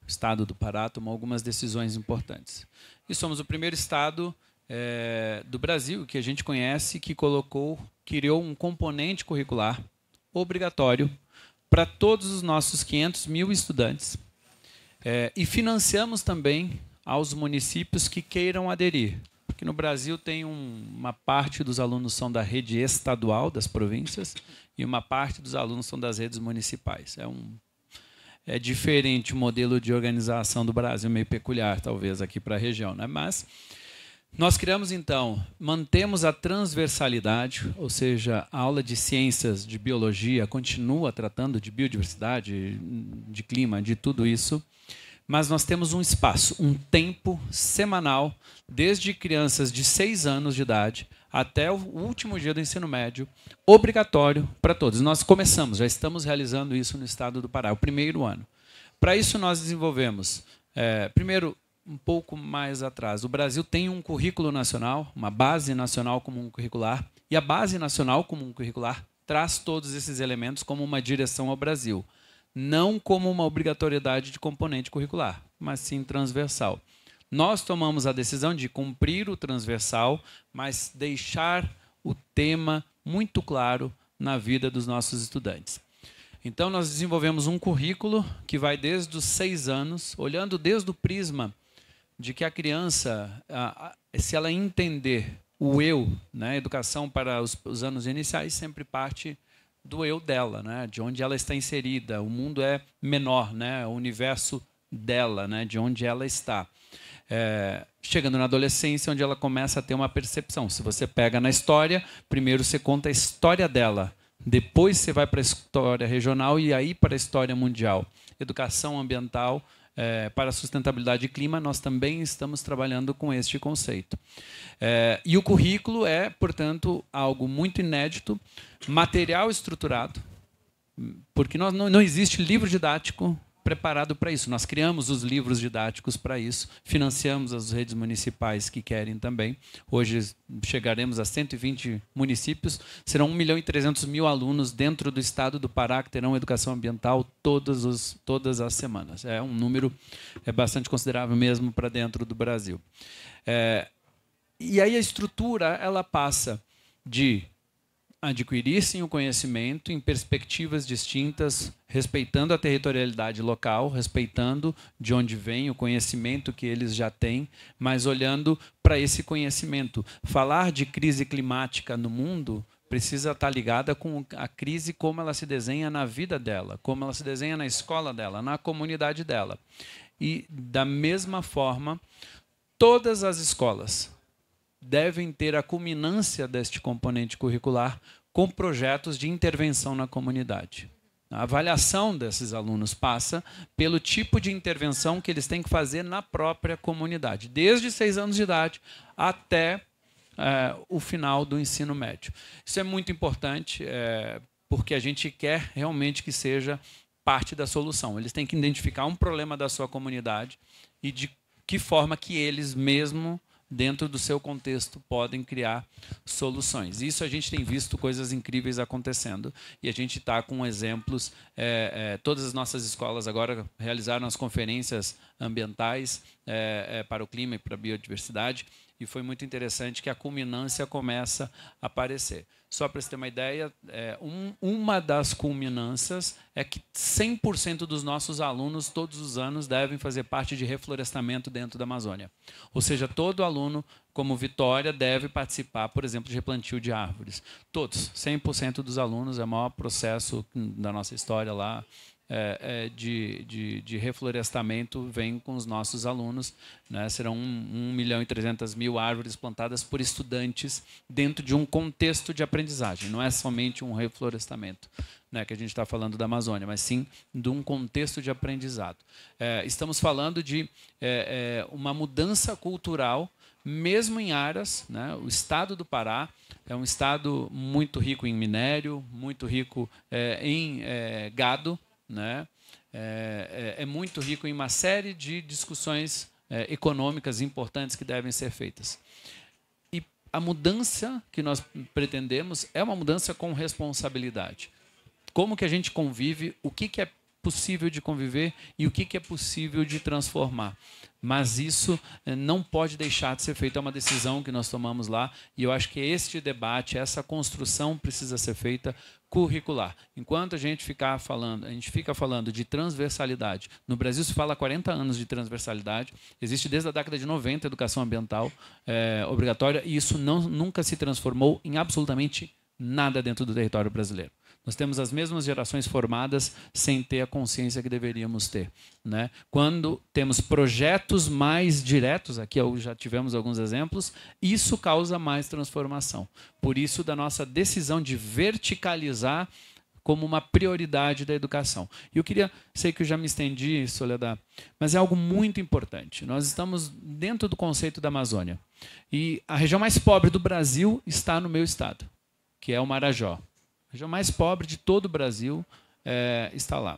o estado do Pará tomou algumas decisões importantes. E somos o primeiro estado é, do Brasil, que a gente conhece, que colocou, criou um componente curricular obrigatório para todos os nossos 500 mil estudantes. É, e financiamos também aos municípios que queiram aderir. Porque no Brasil tem um, uma parte dos alunos são da rede estadual das províncias e uma parte dos alunos são das redes municipais. É um é diferente o modelo de organização do Brasil, meio peculiar talvez aqui para a região, né? Mas nós criamos então, mantemos a transversalidade, ou seja, a aula de ciências de biologia continua tratando de biodiversidade, de clima, de tudo isso, mas nós temos um espaço, um tempo semanal, desde crianças de 6 anos de idade até o último dia do ensino médio, obrigatório para todos. Nós começamos, já estamos realizando isso no estado do Pará, o primeiro ano. Para isso, nós desenvolvemos, é, primeiro, um pouco mais atrás. O Brasil tem um currículo nacional, uma base nacional comum curricular, e a base nacional comum curricular traz todos esses elementos como uma direção ao Brasil, não como uma obrigatoriedade de componente curricular, mas sim transversal. Nós tomamos a decisão de cumprir o transversal, mas deixar o tema muito claro na vida dos nossos estudantes. Então, nós desenvolvemos um currículo que vai desde os seis anos, olhando desde o prisma de que a criança, se ela entender o eu, né, educação para os, anos iniciais sempre parte do eu dela, né, de onde ela está inserida. O mundo é menor, né, o universo dela, né, de onde ela está. É, chegando na adolescência, onde ela começa a ter uma percepção. Se você pega na história, primeiro você conta a história dela, depois você vai para a história regional e aí para a história mundial. Educação ambiental é, para sustentabilidade e clima, nós também estamos trabalhando com este conceito. É, e o currículo é, portanto, algo muito inédito, material estruturado, porque nós não, não existe livro didático preparado para isso. Nós criamos os livros didáticos para isso, financiamos as redes municipais que querem também. Hoje chegaremos a 120 municípios, serão 1 milhão e 300 mil alunos dentro do estado do Pará que terão educação ambiental todas, todas as semanas. É um número é bastante considerável mesmo para dentro do Brasil. É, e aí a estrutura ela passa de adquirissem o conhecimento em perspectivas distintas, respeitando a territorialidade local, respeitando de onde vem o conhecimento que eles já têm, mas olhando para esse conhecimento. Falar de crise climática no mundo precisa estar ligada com a crise como ela se desenha na vida dela, como ela se desenha na escola dela, na comunidade dela. E da mesma forma, todas as escolas devem ter a culminância deste componente curricular com projetos de intervenção na comunidade. A avaliação desses alunos passa pelo tipo de intervenção que eles têm que fazer na própria comunidade, desde seis anos de idade até é, o final do ensino médio. Isso é muito importante, é, porque a gente quer realmente que seja parte da solução. Eles têm que identificar um problema da sua comunidade e de que forma que eles mesmo dentro do seu contexto, podem criar soluções. Isso a gente tem visto coisas incríveis acontecendo e a gente está com exemplos. É, é, todas as nossas escolas agora realizaram as conferências ambientais é, é, para o clima e para a biodiversidade e foi muito interessante que a culminância começa a aparecer. Só para você ter uma ideia, é, um, uma das culminâncias é que 100% dos nossos alunos, todos os anos, devem fazer parte de reflorestamento dentro da Amazônia. Ou seja, todo aluno, como Vitória, deve participar, por exemplo, de replantio de árvores. Todos, 100% dos alunos, é o maior processo da nossa história lá, é, é, de, de, de, reflorestamento vem com os nossos alunos. Né? Serão 1, milhão e 300 mil árvores plantadas por estudantes dentro de um contexto de aprendizagem. Não é somente um reflorestamento né, que a gente está falando da Amazônia, mas sim de um contexto de aprendizado. É, estamos falando de é, é, uma mudança cultural mesmo em áreas, né, o estado do Pará é um estado muito rico em minério, muito rico é, em é, gado, né? É, é, é, muito rico em uma série de discussões é, econômicas importantes que devem ser feitas. E a mudança que nós pretendemos é uma mudança com responsabilidade. Como que a gente convive, o que, que é possível de conviver e o que, que é possível de transformar. Mas isso é, não pode deixar de ser feito, é uma decisão que nós tomamos lá, e eu acho que este debate, essa construção precisa ser feita curricular. Enquanto a gente ficar falando, a gente fica falando de transversalidade. No Brasil se fala há 40 anos de transversalidade. Existe desde a década de 90 educação ambiental é, obrigatória e isso não, nunca se transformou em absolutamente nada dentro do território brasileiro. Nós temos as mesmas gerações formadas sem ter a consciência que deveríamos ter. Né? Quando temos projetos mais diretos, aqui já tivemos alguns exemplos, isso causa mais transformação. Por isso, da nossa decisão de verticalizar como uma prioridade da educação. E eu queria, sei que eu já me estendi, Soledad, mas é algo muito importante. Nós estamos dentro do conceito da Amazônia. E a região mais pobre do Brasil está no meu estado, que é o Marajó. A região mais pobre de todo o Brasil é, está lá.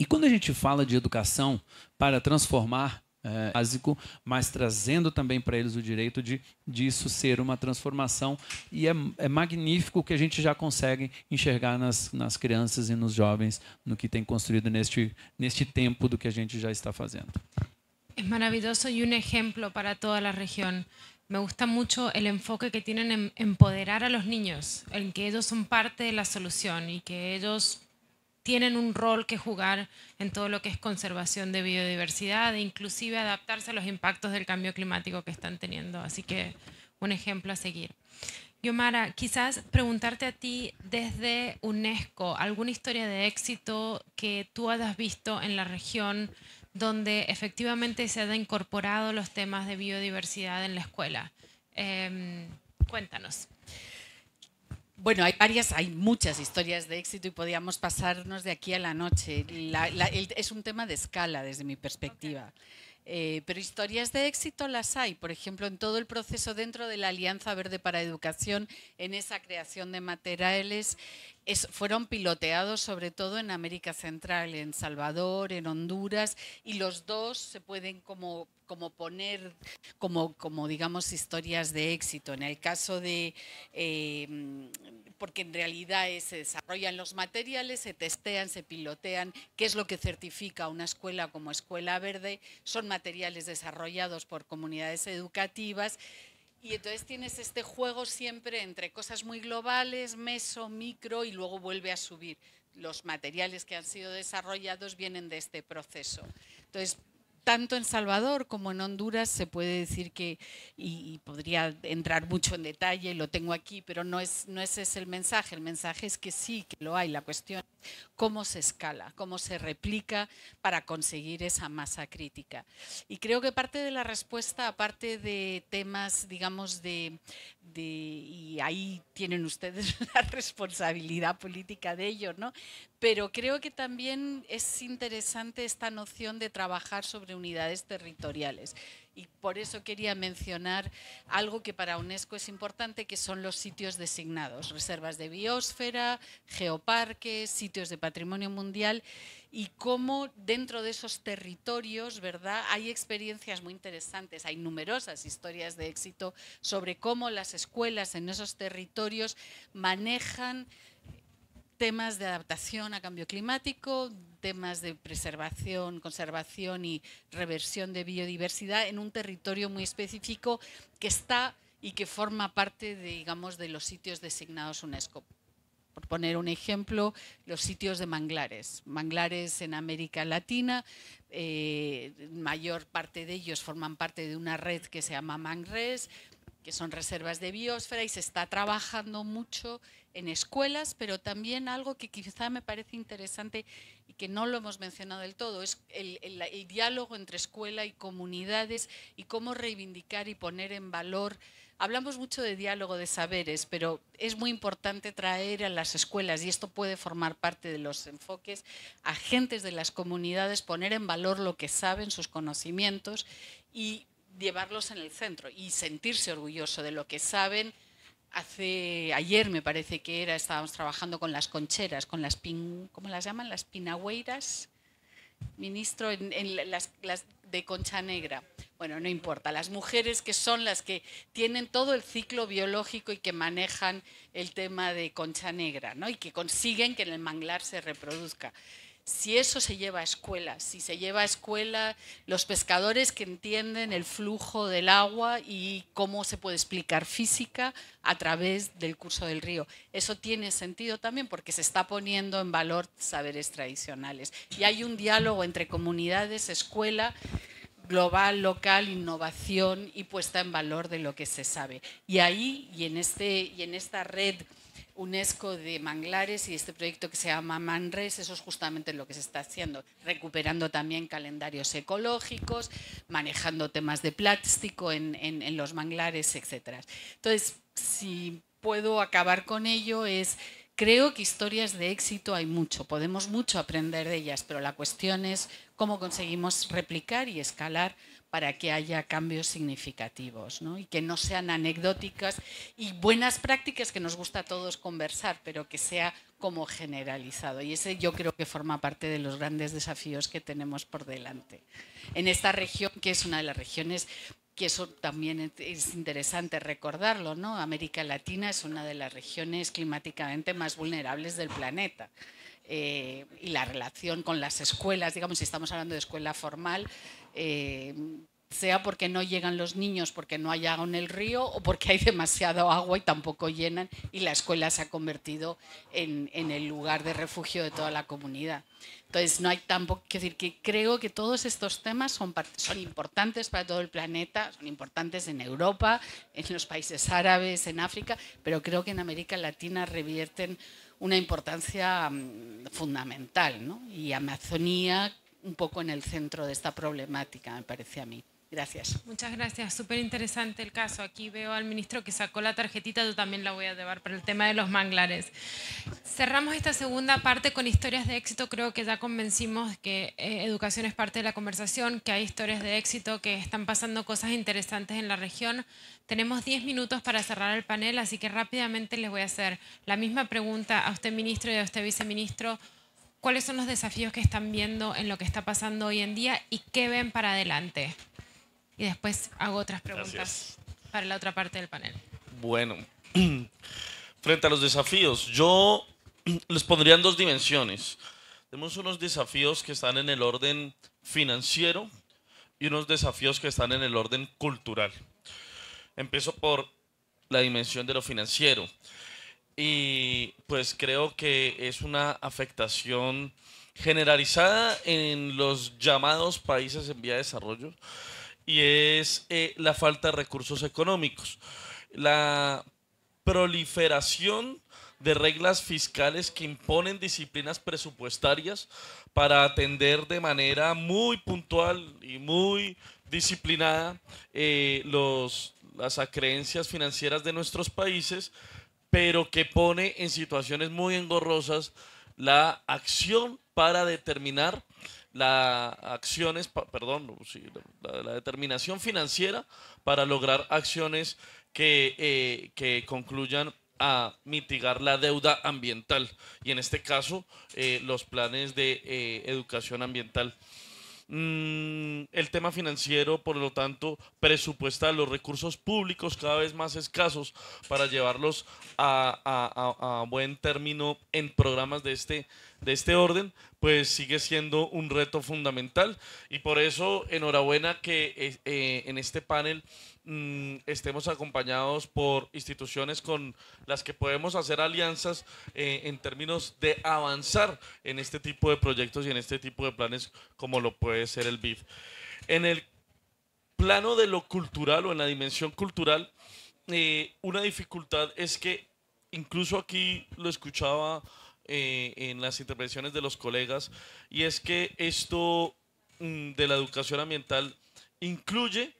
E quando a gente fala de educação para transformar é, básico, mas trazendo também para eles o direito de disso ser uma transformação. E é, é magnífico o que a gente já consegue enxergar nas, nas crianças e nos jovens no que tem construído neste, neste tempo do que a gente já está fazendo. É maravilhoso e um exemplo para toda a região. me gusta mucho el enfoque que tienen en empoderar a los niños, en que ellos son parte de la solución y que ellos tienen un rol que jugar en todo lo que es conservación de biodiversidad e inclusive adaptarse a los impactos del cambio climático que están teniendo. Así que un ejemplo a seguir. Yomara, quizás preguntarte a ti desde UNESCO, alguna historia de éxito que tú hayas visto en la región donde efectivamente se han incorporado los temas de biodiversidad en la escuela. Em, cuéntanos. Bueno, hay varias, hay muchas historias de éxito y podíamos pasarnos de aquí a la noche. es un tema de escala desde mi perspectiva. Eh, pero historias de éxito las hay, por ejemplo, en todo el proceso dentro de la Alianza Verde para Educación, en esa creación de materiales, fueron piloteados sobre todo en América Central, en Salvador, en Honduras, y los dos se pueden como, como poner como, como, digamos, historias de éxito. En el caso de... Eh, porque en realidad se desarrollan los materiales, se testean, se pilotean, qué es lo que certifica una escuela como escuela verde, son materiales desarrollados por comunidades educativas. Y entonces tienes este juego siempre entre cosas muy globales, meso, micro, y luego vuelve a subir. Los materiales que han sido desarrollados vienen de este proceso. Entonces, tanto en Salvador como en Honduras se puede decir que, y, podría entrar mucho en detalle, lo tengo aquí, pero no, es, no ese es el mensaje, el mensaje es que sí, que lo hay, la cuestión es cómo se escala, cómo se replica para conseguir esa masa crítica. Y creo que parte de la respuesta, aparte de temas, digamos, de, y ahí tienen ustedes la responsabilidad política de ello, ¿no? Pero creo que también es interesante esta noción de trabajar sobre unidades territoriales. Y por eso quería mencionar algo que para UNESCO es importante, que son los sitios designados, reservas de biosfera, geoparques, sitios de patrimonio mundial y cómo dentro de esos territorios, ¿verdad? Hay experiencias muy interesantes, hay numerosas historias de éxito sobre cómo las escuelas en esos territorios manejan temas de adaptación a cambio climático, temas de preservación, conservación y reversión de biodiversidad en un territorio muy específico que está y que forma parte, de, digamos, de los sitios designados UNESCO por poner un ejemplo, los sitios de manglares. Manglares en América Latina, eh, mayor parte de ellos forman parte de una red que se llama Mangres, que son reservas de biosfera y se está trabajando mucho en escuelas, pero también algo que quizá me parece interesante y que no lo hemos mencionado del todo, es el diálogo entre escuela y comunidades y cómo reivindicar y poner en valor Hablamos mucho de diálogo de saberes, pero es muy importante traer a las escuelas, y esto puede formar parte de los enfoques, agentes de las comunidades, poner en valor lo que saben, sus conocimientos, y llevarlos en el centro, y sentirse orgulloso de lo que saben. Hace ayer, me parece que era, estábamos trabajando con las concheras, con las, pin, ¿cómo las llaman? Las pinagüeiras, ministro, las de concha negra bueno, no importa, las mujeres que son las que tienen todo el ciclo biológico y que manejan el tema de concha negra, ¿no? Y que consiguen que en el manglar se reproduzca. Si eso se lleva a escuela, si se lleva a escuela los pescadores que entienden el flujo del agua y cómo se puede explicar física a través del curso del río. Eso tiene sentido también porque se está poniendo en valor saberes tradicionales. Y hay un diálogo entre comunidades, escuela, global, local, innovación y puesta en valor de lo que se sabe. Y ahí y en, este, y en esta red UNESCO de manglares y este proyecto que se llama Manres, eso es justamente lo que se está haciendo, recuperando también calendarios ecológicos, manejando temas de plástico en, en los manglares, etc. Entonces, si puedo acabar con ello, es Creo que historias de éxito hay mucho, podemos mucho aprender de ellas, pero la cuestión es cómo conseguimos replicar y escalar para que haya cambios significativos y que no sean anecdóticas y buenas prácticas que nos gusta a todos conversar, pero que sea como generalizado. Y ese yo creo que forma parte de los grandes desafíos que tenemos por delante. En esta región, que es una de las regiones que eso también es interesante recordarlo, ¿no? América Latina es una de las regiones climáticamente más vulnerables del planeta. Eh, y la relación con las escuelas, digamos, si estamos hablando de escuela formal, eh, sea porque no llegan los niños, porque no hay agua en el río o porque hay demasiado agua y tampoco llenan y la escuela se ha convertido en, el lugar de refugio de toda la comunidad. Entonces, no hay tampoco que decir que creo que todos estos temas son, son importantes para todo el planeta, son importantes en Europa, en los países árabes, en África, pero creo que en América Latina revierten una importancia mm, fundamental, ¿no? Y Amazonía un poco en el centro de esta problemática, me parece a mí. Gracias. Muchas gracias. Súper interesante el caso. Aquí veo al ministro que sacó la tarjetita, yo también la voy a llevar para el tema de los manglares. Cerramos esta segunda parte con historias de éxito. Creo que ya convencimos que eh, educación es parte de la conversación, que hay historias de éxito, que están pasando cosas interesantes en la región. Tenemos 10 minutos para cerrar el panel, así que rápidamente les voy a hacer la misma pregunta a usted, ministro, y a usted, viceministro. ¿Cuáles son los desafíos que están viendo en lo que está pasando hoy en día y qué ven para adelante? y después hago otras preguntas para la otra parte del panel. Bueno, frente a los desafíos, yo les pondría en dos dimensiones. Tenemos unos desafíos que están en el orden financiero y unos desafíos que están en el orden cultural. Empiezo por la dimensión de lo financiero. Y pues creo que es una afectación generalizada en los llamados países en vía de desarrollo y es eh, la falta de recursos económicos. La proliferación de reglas fiscales que imponen disciplinas presupuestarias para atender de manera muy puntual y muy disciplinada eh, los, las acreencias financieras de nuestros países, pero que pone en situaciones muy engorrosas la acción para determinar la acciones, perdón, la, determinación financiera para lograr acciones que, eh, que concluyan a mitigar la deuda ambiental y en este caso eh, los planes de eh, educación ambiental. Mm, el tema financiero, por lo tanto, presupuestal, los recursos públicos cada vez más escasos para llevarlos a, buen término en programas de este, de este orden, pues sigue siendo un reto fundamental. Y por eso, enhorabuena que eh, eh, en este panel Mm, estemos acompañados por instituciones con las que podemos hacer alianzas eh, en términos de avanzar en este tipo de proyectos y en este tipo de planes como lo puede ser el BIF. En el plano de lo cultural o en la dimensión cultural, eh, una dificultad es que incluso aquí lo escuchaba eh, en las intervenciones de los colegas, y es que esto mm, de la educación ambiental incluye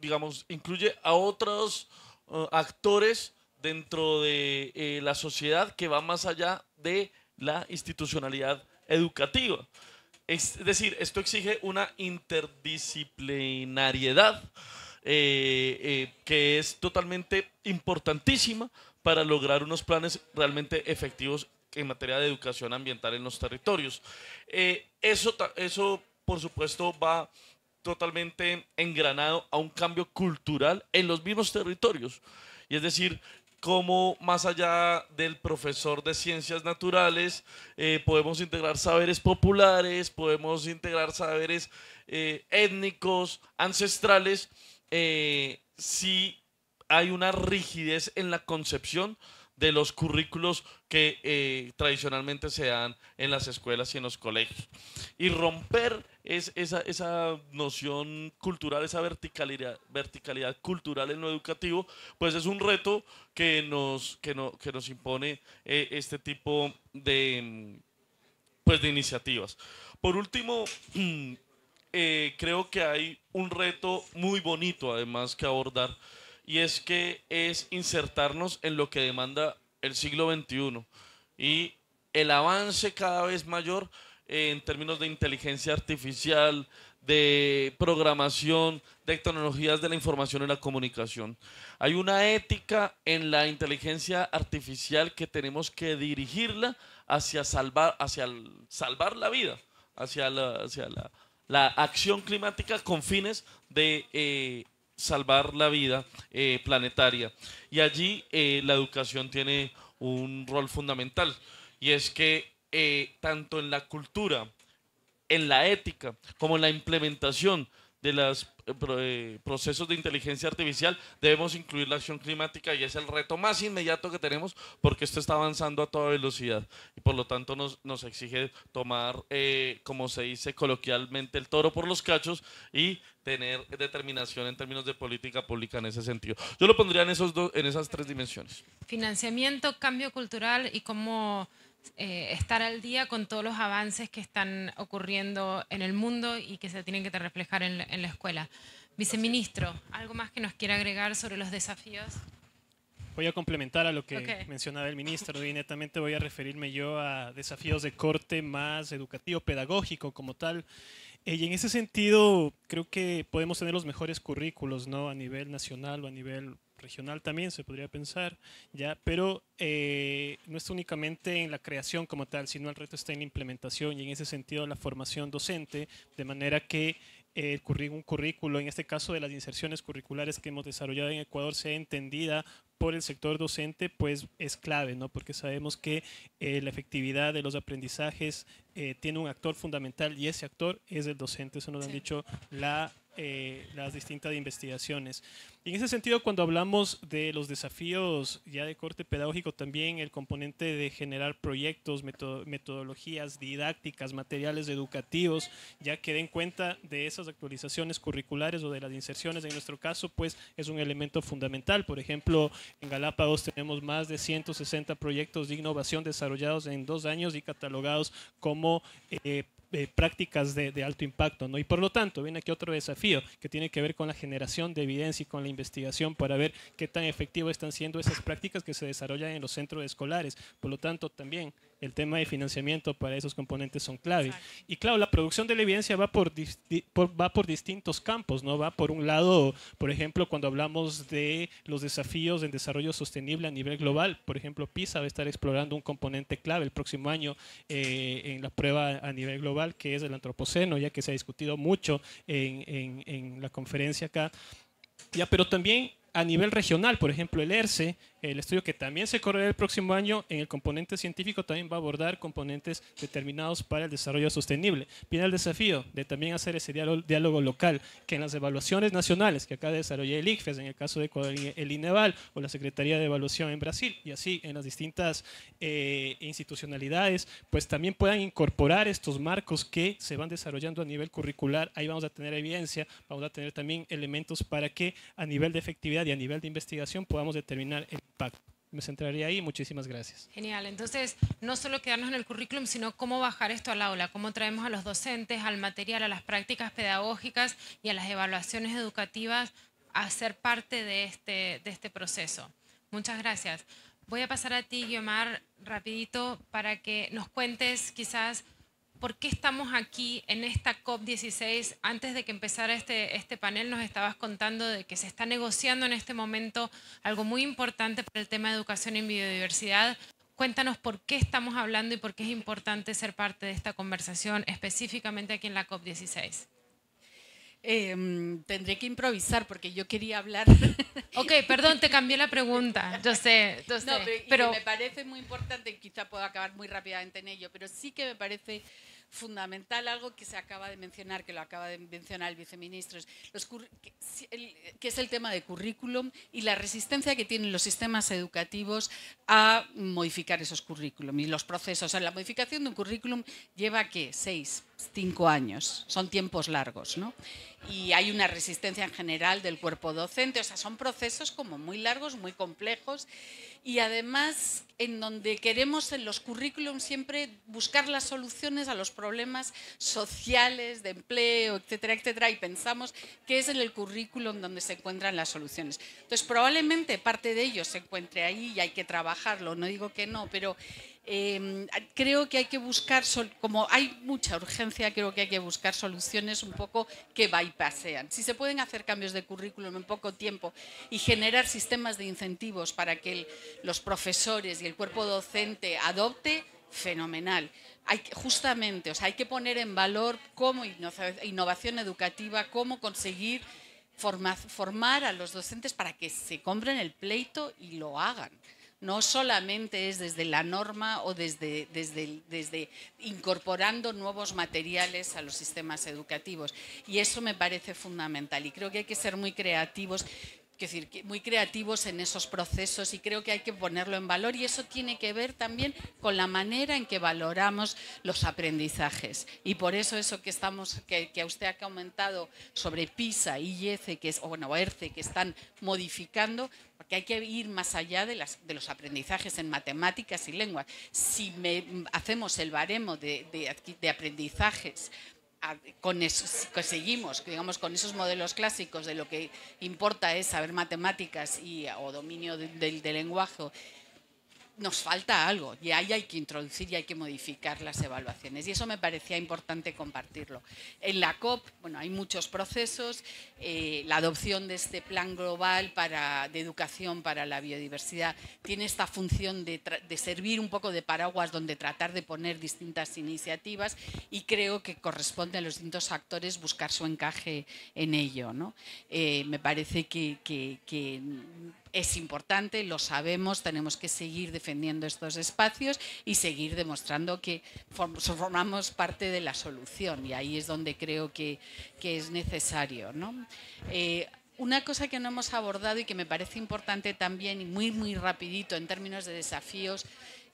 digamos, incluye a otros eh, actores dentro de eh, la sociedad que va más allá de la institucionalidad educativa. Es decir, esto exige una interdisciplinariedad eh, que es totalmente importantísima para lograr unos planes realmente efectivos en materia de educación ambiental en los territorios. eso, eso, por supuesto, va totalmente engranado a un cambio cultural en los mismos territorios. Y es decir, cómo más allá del profesor de ciencias naturales eh, podemos integrar saberes populares, podemos integrar saberes eh, étnicos, ancestrales, eh, si hay una rigidez en la concepción de los currículos que eh, tradicionalmente se dan en las escuelas y en los colegios. Y romper esa, noción cultural, esa verticalidad, verticalidad cultural en lo educativo, pues es un reto que nos, que que nos impone eh, este tipo de, pues de iniciativas. Por último, mm, eh, creo que hay un reto muy bonito además que abordar y es que es insertarnos en lo que demanda el siglo XXI y el avance cada vez mayor eh, en términos de inteligencia artificial, de programación, de tecnologías de la información y la comunicación. Hay una ética en la inteligencia artificial que tenemos que dirigirla hacia salvar, hacia salvar la vida, hacia, la, hacia la, acción climática con fines de eh, salvar la vida eh, planetaria. Y allí eh, la educación tiene un rol fundamental. Y es que eh, tanto en la cultura, en la ética, como en la implementación de las eh, procesos de inteligencia artificial, debemos incluir la acción climática y es el reto más inmediato que tenemos porque esto está avanzando a toda velocidad y por lo tanto nos, nos exige tomar, eh, como se dice coloquialmente, el toro por los cachos y tener determinación en términos de política pública en ese sentido. Yo lo pondría en, esos dos en esas tres dimensiones. Financiamiento, cambio cultural y cómo... Eh, estar al día con todos los avances que están ocurriendo en el mundo y que se tienen que reflejar en, la escuela. Viceministro, ¿algo más que nos quiera agregar sobre los desafíos? Voy a complementar a lo que mencionaba el ministro y netamente voy a referirme yo a desafíos de corte más educativo, pedagógico como tal. Y en ese sentido, creo que podemos tener los mejores currículos ¿no? a nivel nacional o a nivel regional también se podría pensar, ya, pero eh, no está únicamente en la creación como tal, sino el reto está en la implementación y en ese sentido la formación docente, de manera que eh, el currículo, en este caso de las inserciones curriculares que hemos desarrollado en Ecuador, sea entendida por el sector docente, pues es clave, ¿no? Porque sabemos que eh, la efectividad de los aprendizajes eh, tiene un actor fundamental y ese actor es el docente, eso nos han dicho eh, las distintas investigaciones. en ese sentido, cuando hablamos de los desafíos ya de corte pedagógico, también el componente de generar proyectos, metodologías didácticas, materiales educativos, ya que den cuenta de esas actualizaciones curriculares o de las inserciones, en nuestro caso, pues es un elemento fundamental. Por ejemplo, en Galápagos tenemos más de 160 proyectos de innovación desarrollados en dos años y catalogados como eh, eh, prácticas de, alto impacto, ¿no? Y por lo tanto, viene aquí otro desafío que tiene que ver con la generación de evidencia y con la investigación para ver qué tan efectivas están siendo esas prácticas que se desarrollan en los centros escolares. Por lo tanto, también el tema de financiamiento para esos componentes son clave. Y claro, la producción de la evidencia va por, va por distintos campos, ¿no? Va por un lado, por ejemplo, cuando hablamos de los desafíos en desarrollo sostenible a nivel global, por ejemplo, PISA va a estar explorando un componente clave el próximo año eh, en la prueba a nivel global, que es el antropoceno, ya que se ha discutido mucho en, la conferencia acá. Ya, pero también a nivel regional, por ejemplo, el ERCE el estudio que también se correrá el próximo año en el componente científico también va a abordar componentes determinados para el desarrollo sostenible. Viene el desafío de también hacer ese diálogo, local, que en las evaluaciones nacionales que acá desarrolla el ICFES, en el caso de Ecuador, el INEVAL o la Secretaría de Evaluación en Brasil, y así en las distintas eh, institucionalidades, pues también puedan incorporar estos marcos que se van desarrollando a nivel curricular. Ahí vamos a tener evidencia, vamos a tener también elementos para que a nivel de efectividad y a nivel de investigación podamos determinar el me centraría ahí. Muchísimas gracias. Genial. Entonces, no solo quedarnos en el currículum, sino cómo bajar esto al aula, cómo traemos a los docentes, al material, a las prácticas pedagógicas y a las evaluaciones educativas a ser parte de este, de este proceso. Muchas gracias. Voy a pasar a ti, Guiomar, rapidito para que nos cuentes quizás ¿por qué estamos aquí en esta COP16? Antes de que empezara este, este, panel nos estabas contando de que se está negociando en este momento algo muy importante para el tema de educación en biodiversidad. Cuéntanos por qué estamos hablando y por qué es importante ser parte de esta conversación específicamente aquí en la COP16. Em, tendré que improvisar porque yo quería hablar. ok, perdón, te cambié la pregunta. Yo sé, yo sé. pero, me parece muy importante, quizá puedo acabar muy rápidamente en ello, pero sí que me parece fundamental algo que se acaba de mencionar, que lo acaba de mencionar el viceministro, los que es el tema de currículum y la resistencia que tienen los sistemas educativos a modificar esos currículum y los procesos. O sea, la modificación de un currículum lleva, ¿qué? Seis, cinco años. Son tiempos largos, ¿no? Y hay una resistencia en general del cuerpo docente. O sea, son procesos como muy largos, muy complejos y además en donde queremos en los currículums siempre buscar las soluciones a los problemas sociales, de empleo, etcétera, etcétera, y pensamos que es en el currículum donde se encuentran las soluciones. Entonces, probablemente parte de ello se encuentre ahí y hay que trabajarlo, no digo que no, pero Em, creo que hay que buscar, como hay mucha urgencia, creo que hay que buscar soluciones un poco que bypasean. Si se pueden hacer cambios de currículum en poco tiempo y generar sistemas de incentivos para que los profesores y el cuerpo docente adopte, fenomenal. Hay justamente, hay que poner en valor cómo innovación educativa, cómo conseguir formar a los docentes para que se compren el pleito y lo hagan no solamente es desde la norma o desde, desde incorporando nuevos materiales a los sistemas educativos. Y eso me parece fundamental y creo que hay que ser muy creativos decir, muy creativos en esos procesos y creo que hay que ponerlo en valor y eso tiene que ver también con la manera en que valoramos los aprendizajes. Y por eso eso que estamos, que, que usted ha comentado sobre PISA y IECE, que es, o bueno, ERCE, que están modificando, porque hay que ir más allá de, los aprendizajes en matemáticas y lenguas. Si me, hacemos el baremo de aprendizajes con esos, seguimos, digamos, con esos modelos clásicos de lo que importa es saber matemáticas y, o dominio del lenguaje nos falta algo y ahí hay que introducir y hay que modificar las evaluaciones. Y eso me parecía importante compartirlo. En la COP, bueno, hay muchos procesos, eh, la adopción de este plan global para, de educación para la biodiversidad tiene esta función de, servir un poco de paraguas donde tratar de poner distintas iniciativas y creo que corresponde a los distintos actores buscar su encaje en ello. ¿no? Eh, me parece que es importante, lo sabemos, tenemos que seguir defendiendo estos espacios y seguir demostrando que formamos parte de la solución y ahí es donde creo que, es necesario. Eh, una cosa que no hemos abordado y que me parece importante también y muy, muy rapidito en términos de desafíos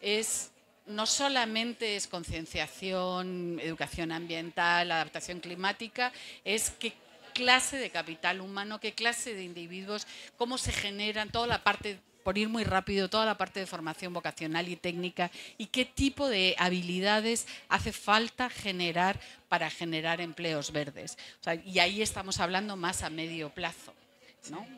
es no solamente es concienciación, educación ambiental, adaptación climática, es que clase de capital humano, qué clase de individuos, cómo se generan, toda la parte por ir muy rápido, toda la parte de formación vocacional y técnica y qué tipo de habilidades hace falta generar para generar empleos verdes. y ahí estamos hablando más a medio plazo.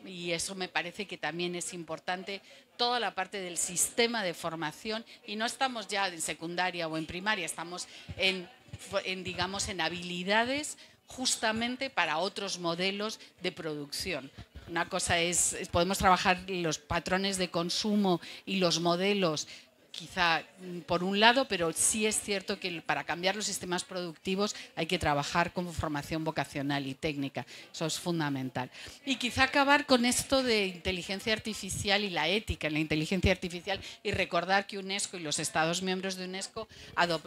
Y eso me parece que también es importante, toda la parte del sistema de formación, y no estamos ya en secundaria o en primaria, estamos en, en digamos, en habilidades justamente para otros modelos de producción. Una cosa es, podemos trabajar los patrones de consumo y los modelos quizá mm, por un lado, pero sí es cierto que para cambiar los sistemas productivos hay que trabajar con formación vocacional y técnica. Eso es fundamental. Y quizá acabar con esto de inteligencia artificial y la ética en la inteligencia artificial y recordar que UNESCO y los Estados miembros de UNESCO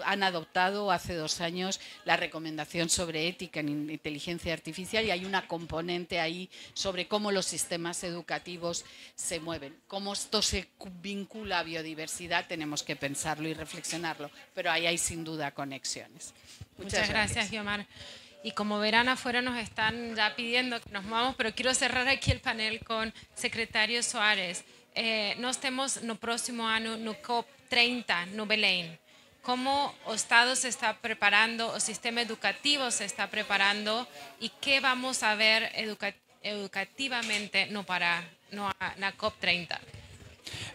han adoptado hace dos años la recomendación sobre ética en inteligencia artificial y hay una componente ahí sobre cómo los sistemas educativos se mueven, cómo esto se vincula a biodiversidad tenemos que pensarlo y reflexionarlo, pero ahí hay sin duda conexiones. Muchas, gracias, Guiomar. Y como verán, afuera nos están ya pidiendo que nos movamos, pero quiero cerrar aquí el panel con secretario Suárez. Eh, nos vemos no próximo año no COP30 no Belén. ¿Cómo el Estado se está preparando, o sistema educativo se está preparando y qué vamos a ver educativamente no para no, COP30?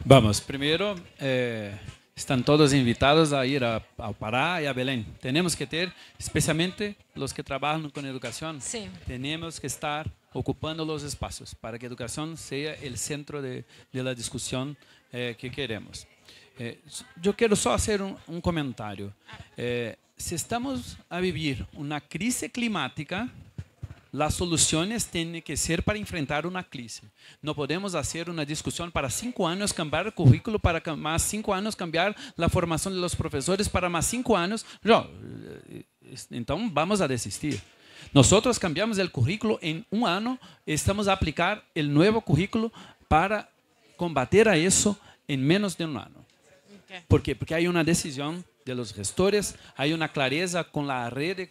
Vamos, primero eh, están todos invitados a ir a, Pará y a Belén. Tenemos que tener, especialmente los que trabajan con educación, tenemos que estar ocupando los espacios para que educación sea el centro de, la discusión eh, que queremos. Eh, yo quiero solo hacer un, un comentario. Ah. si estamos a vivir una crisis climática, las soluciones tienen que ser para enfrentar una crisis. No podemos hacer una discusión para cinco años, cambiar el currículo, para más cinco años, cambiar la formación de los profesores para más cinco años. No, eh, entonces vamos a desistir. Nosotros cambiamos el currículo en un año, estamos a aplicar el nuevo currículo para combatir a eso en menos de un año. ¿Por qué? Porque hay una decisión de los gestores, hay una clareza con la red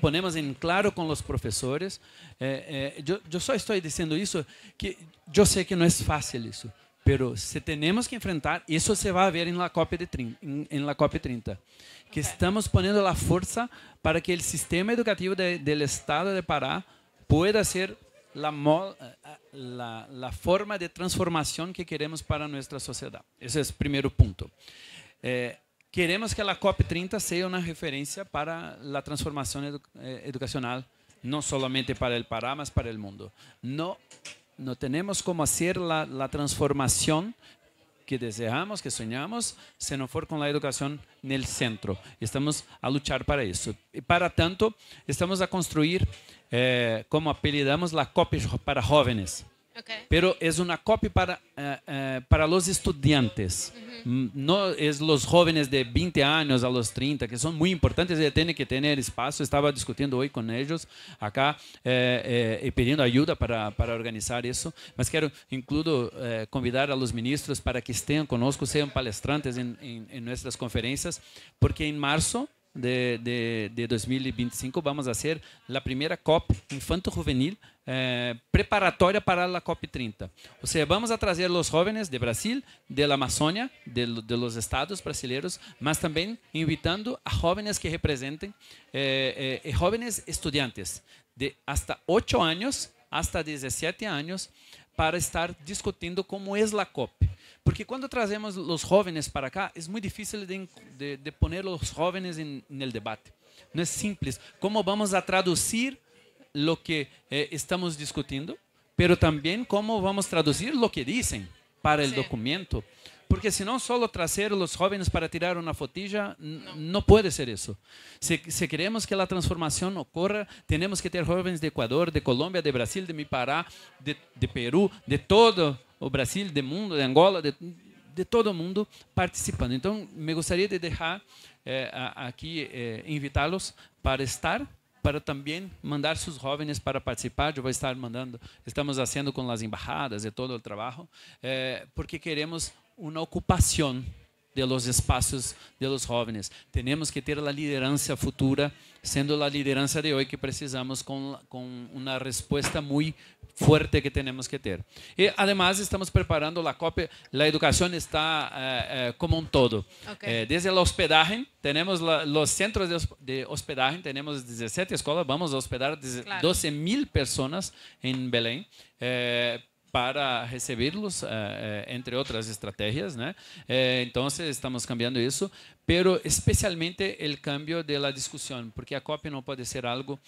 ponemos em claro com os professores. Eu eh, eh, só estou dizendo isso que eu sei que não é fácil isso, pero se temos que enfrentar, isso se vai ver em la COP, de 30, la 30, que okay. estamos ponendo a força para que o sistema educativo do del Estado de Pará pueda ser la, eh, la, la, forma de transformação que queremos para nossa sociedade. Esse é o primeiro ponto. Eh, queremos que la COP30 sea una referencia para la transformación eh, educacional, no solamente para el Pará, más para el mundo. No, no tenemos cómo hacer la, transformación que deseamos, que soñamos, si no fuera con la educación en el centro. Estamos a luchar para eso. Y para tanto, estamos a construir, eh, como apelidamos, la COP para jóvenes. Okay. Pero es una copia para, uh, uh, para los estudiantes. Uh -huh. Mm, no es los jóvenes de 20 años a los 30, que son muy importantes y tienen que tener espacio. Estaba discutiendo hoy con ellos acá eh, eh, y pidiendo ayuda para, para, organizar eso. Mas quiero incluso eh, convidar a los ministros para que estén conosco, sean palestrantes en, en, en nuestras conferencias, porque en marzo de, de, de 2025 vamos fazer a primeira COP Infanto Juvenil eh, preparatória para a COP30. Ou seja, vamos a trazer os jovens de Brasil, da Amazônia, de, de los estados brasileiros, mas também invitando a jovens que representem, eh, eh, eh jovens estudantes de hasta 8 anos, hasta 17 anos, para estar discutiendo cómo es la COP. Porque cuando trazemos los jóvenes para acá es muy difícil de, poner los jóvenes en el debate. no es simple, cómo vamos a traducir lo que eh, estamos discutiendo pero también cómo vamos a traducir lo que dicen para el documento. Porque se não só trazer os jovens para tirar uma fotilla, não, pode ser isso. Se, se, queremos que a transformação ocorra, temos que ter jovens de Equador, de Colômbia, de Brasil, de Mi Pará, de, de Peru, de todo o Brasil, de mundo, de Angola, de, de todo o mundo participando. Então, me gostaria de deixar aqui eh, eh invitá-los para estar para também mandar seus jovens para participar. Eu vou estar mandando, estamos fazendo com as embaixadas e todo o trabalho, eh, porque queremos una ocupación de los espacios de los jóvenes. Tenemos que tener la lideranza futura, siendo la lideranza de hoy que precisamos con una respuesta muy fuerte que tenemos que tener. y además, estamos preparando la Copa, La educación está eh, eh, como un todo. Eh, desde el hospedaje, tenemos los centros de, hospedaje. Tenemos 17 escuelas. vamos a hospedar 12 mil personas en Belén para recibirlos eh, eh, entre otras estrategias eh, entonces estamos cambiando eso pero especialmente el cambio de la discusión, porque a COP no puede ser algo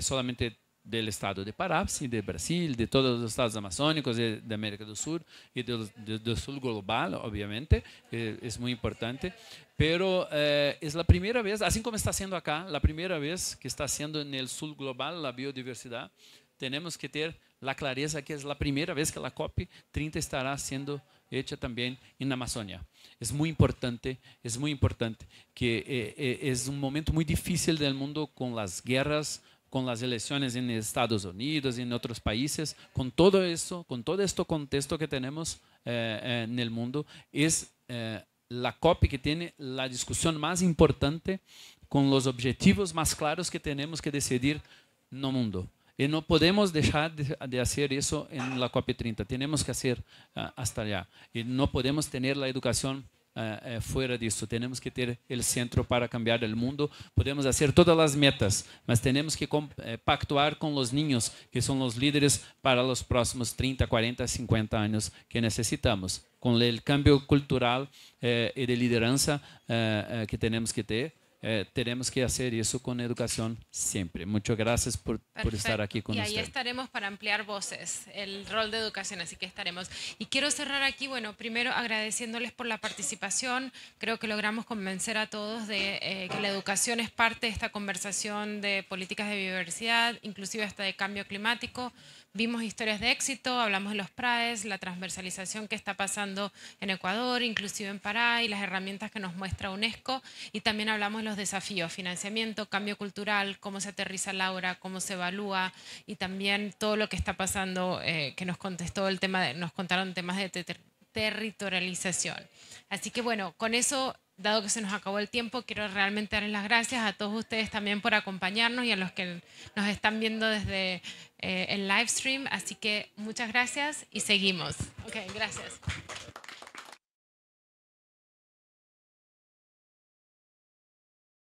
solamente del estado de Pará, de Brasil, de todos los estados amazónicos, de, América del Sur y del, sur global, obviamente, es muy importante. Pero es la primera vez, así como está haciendo acá, la primera vez que está haciendo en el sur global la biodiversidad, tenemos que tener la clareza que es la primera vez que la COP30 estará siendo hecha también en Amazonia. Es muy importante, es muy importante que eh, eh, es un momento muy difícil del mundo con las guerras, con las elecciones en Estados Unidos, y en otros países, con todo eso, con todo este contexto que tenemos eh, en el mundo, es la COP que tiene la discusión más importante con los objetivos más claros que tenemos que decidir no mundo. Y no podemos dejar de, hacer eso en la COP30, tenemos que hacer ah, hasta allá. Y no podemos tener la educación ah, eh, fuera de eso, tenemos que tener el centro para cambiar el mundo. Podemos hacer todas las metas, pero tenemos que eh, pactuar con los niños, que son los líderes para los próximos 30, 40, 50 años que necesitamos. Con el cambio cultural eh, y de lideranza que tenemos que tener. Eh, tenemos que hacer eso con educación siempre. Muchas gracias por, estar aquí con nosotros. Y ahí estaremos para ampliar voces, el rol de educación, así que estaremos. Y quiero cerrar aquí, bueno, primero agradeciéndoles por la participación. Creo que logramos convencer a todos de eh, que la educación es parte de esta conversación de políticas de biodiversidad, inclusive hasta de cambio climático Vimos historias de éxito, hablamos de los PRAES, la transversalización que está pasando en Ecuador, inclusive en Pará, y las herramientas que nos muestra UNESCO. Y también hablamos de los desafíos, financiamiento, cambio cultural, cómo se aterriza Laura, cómo se evalúa, y también todo lo que está pasando, eh, que nos contestó el tema, de, nos contaron temas de territorialización. Así que bueno, con eso dado que se nos acabó el tiempo, quiero realmente darles las gracias a todos ustedes también por acompañarnos y a los que nos están viendo desde eh, el live stream. Así que muchas gracias y seguimos. Ok, gracias.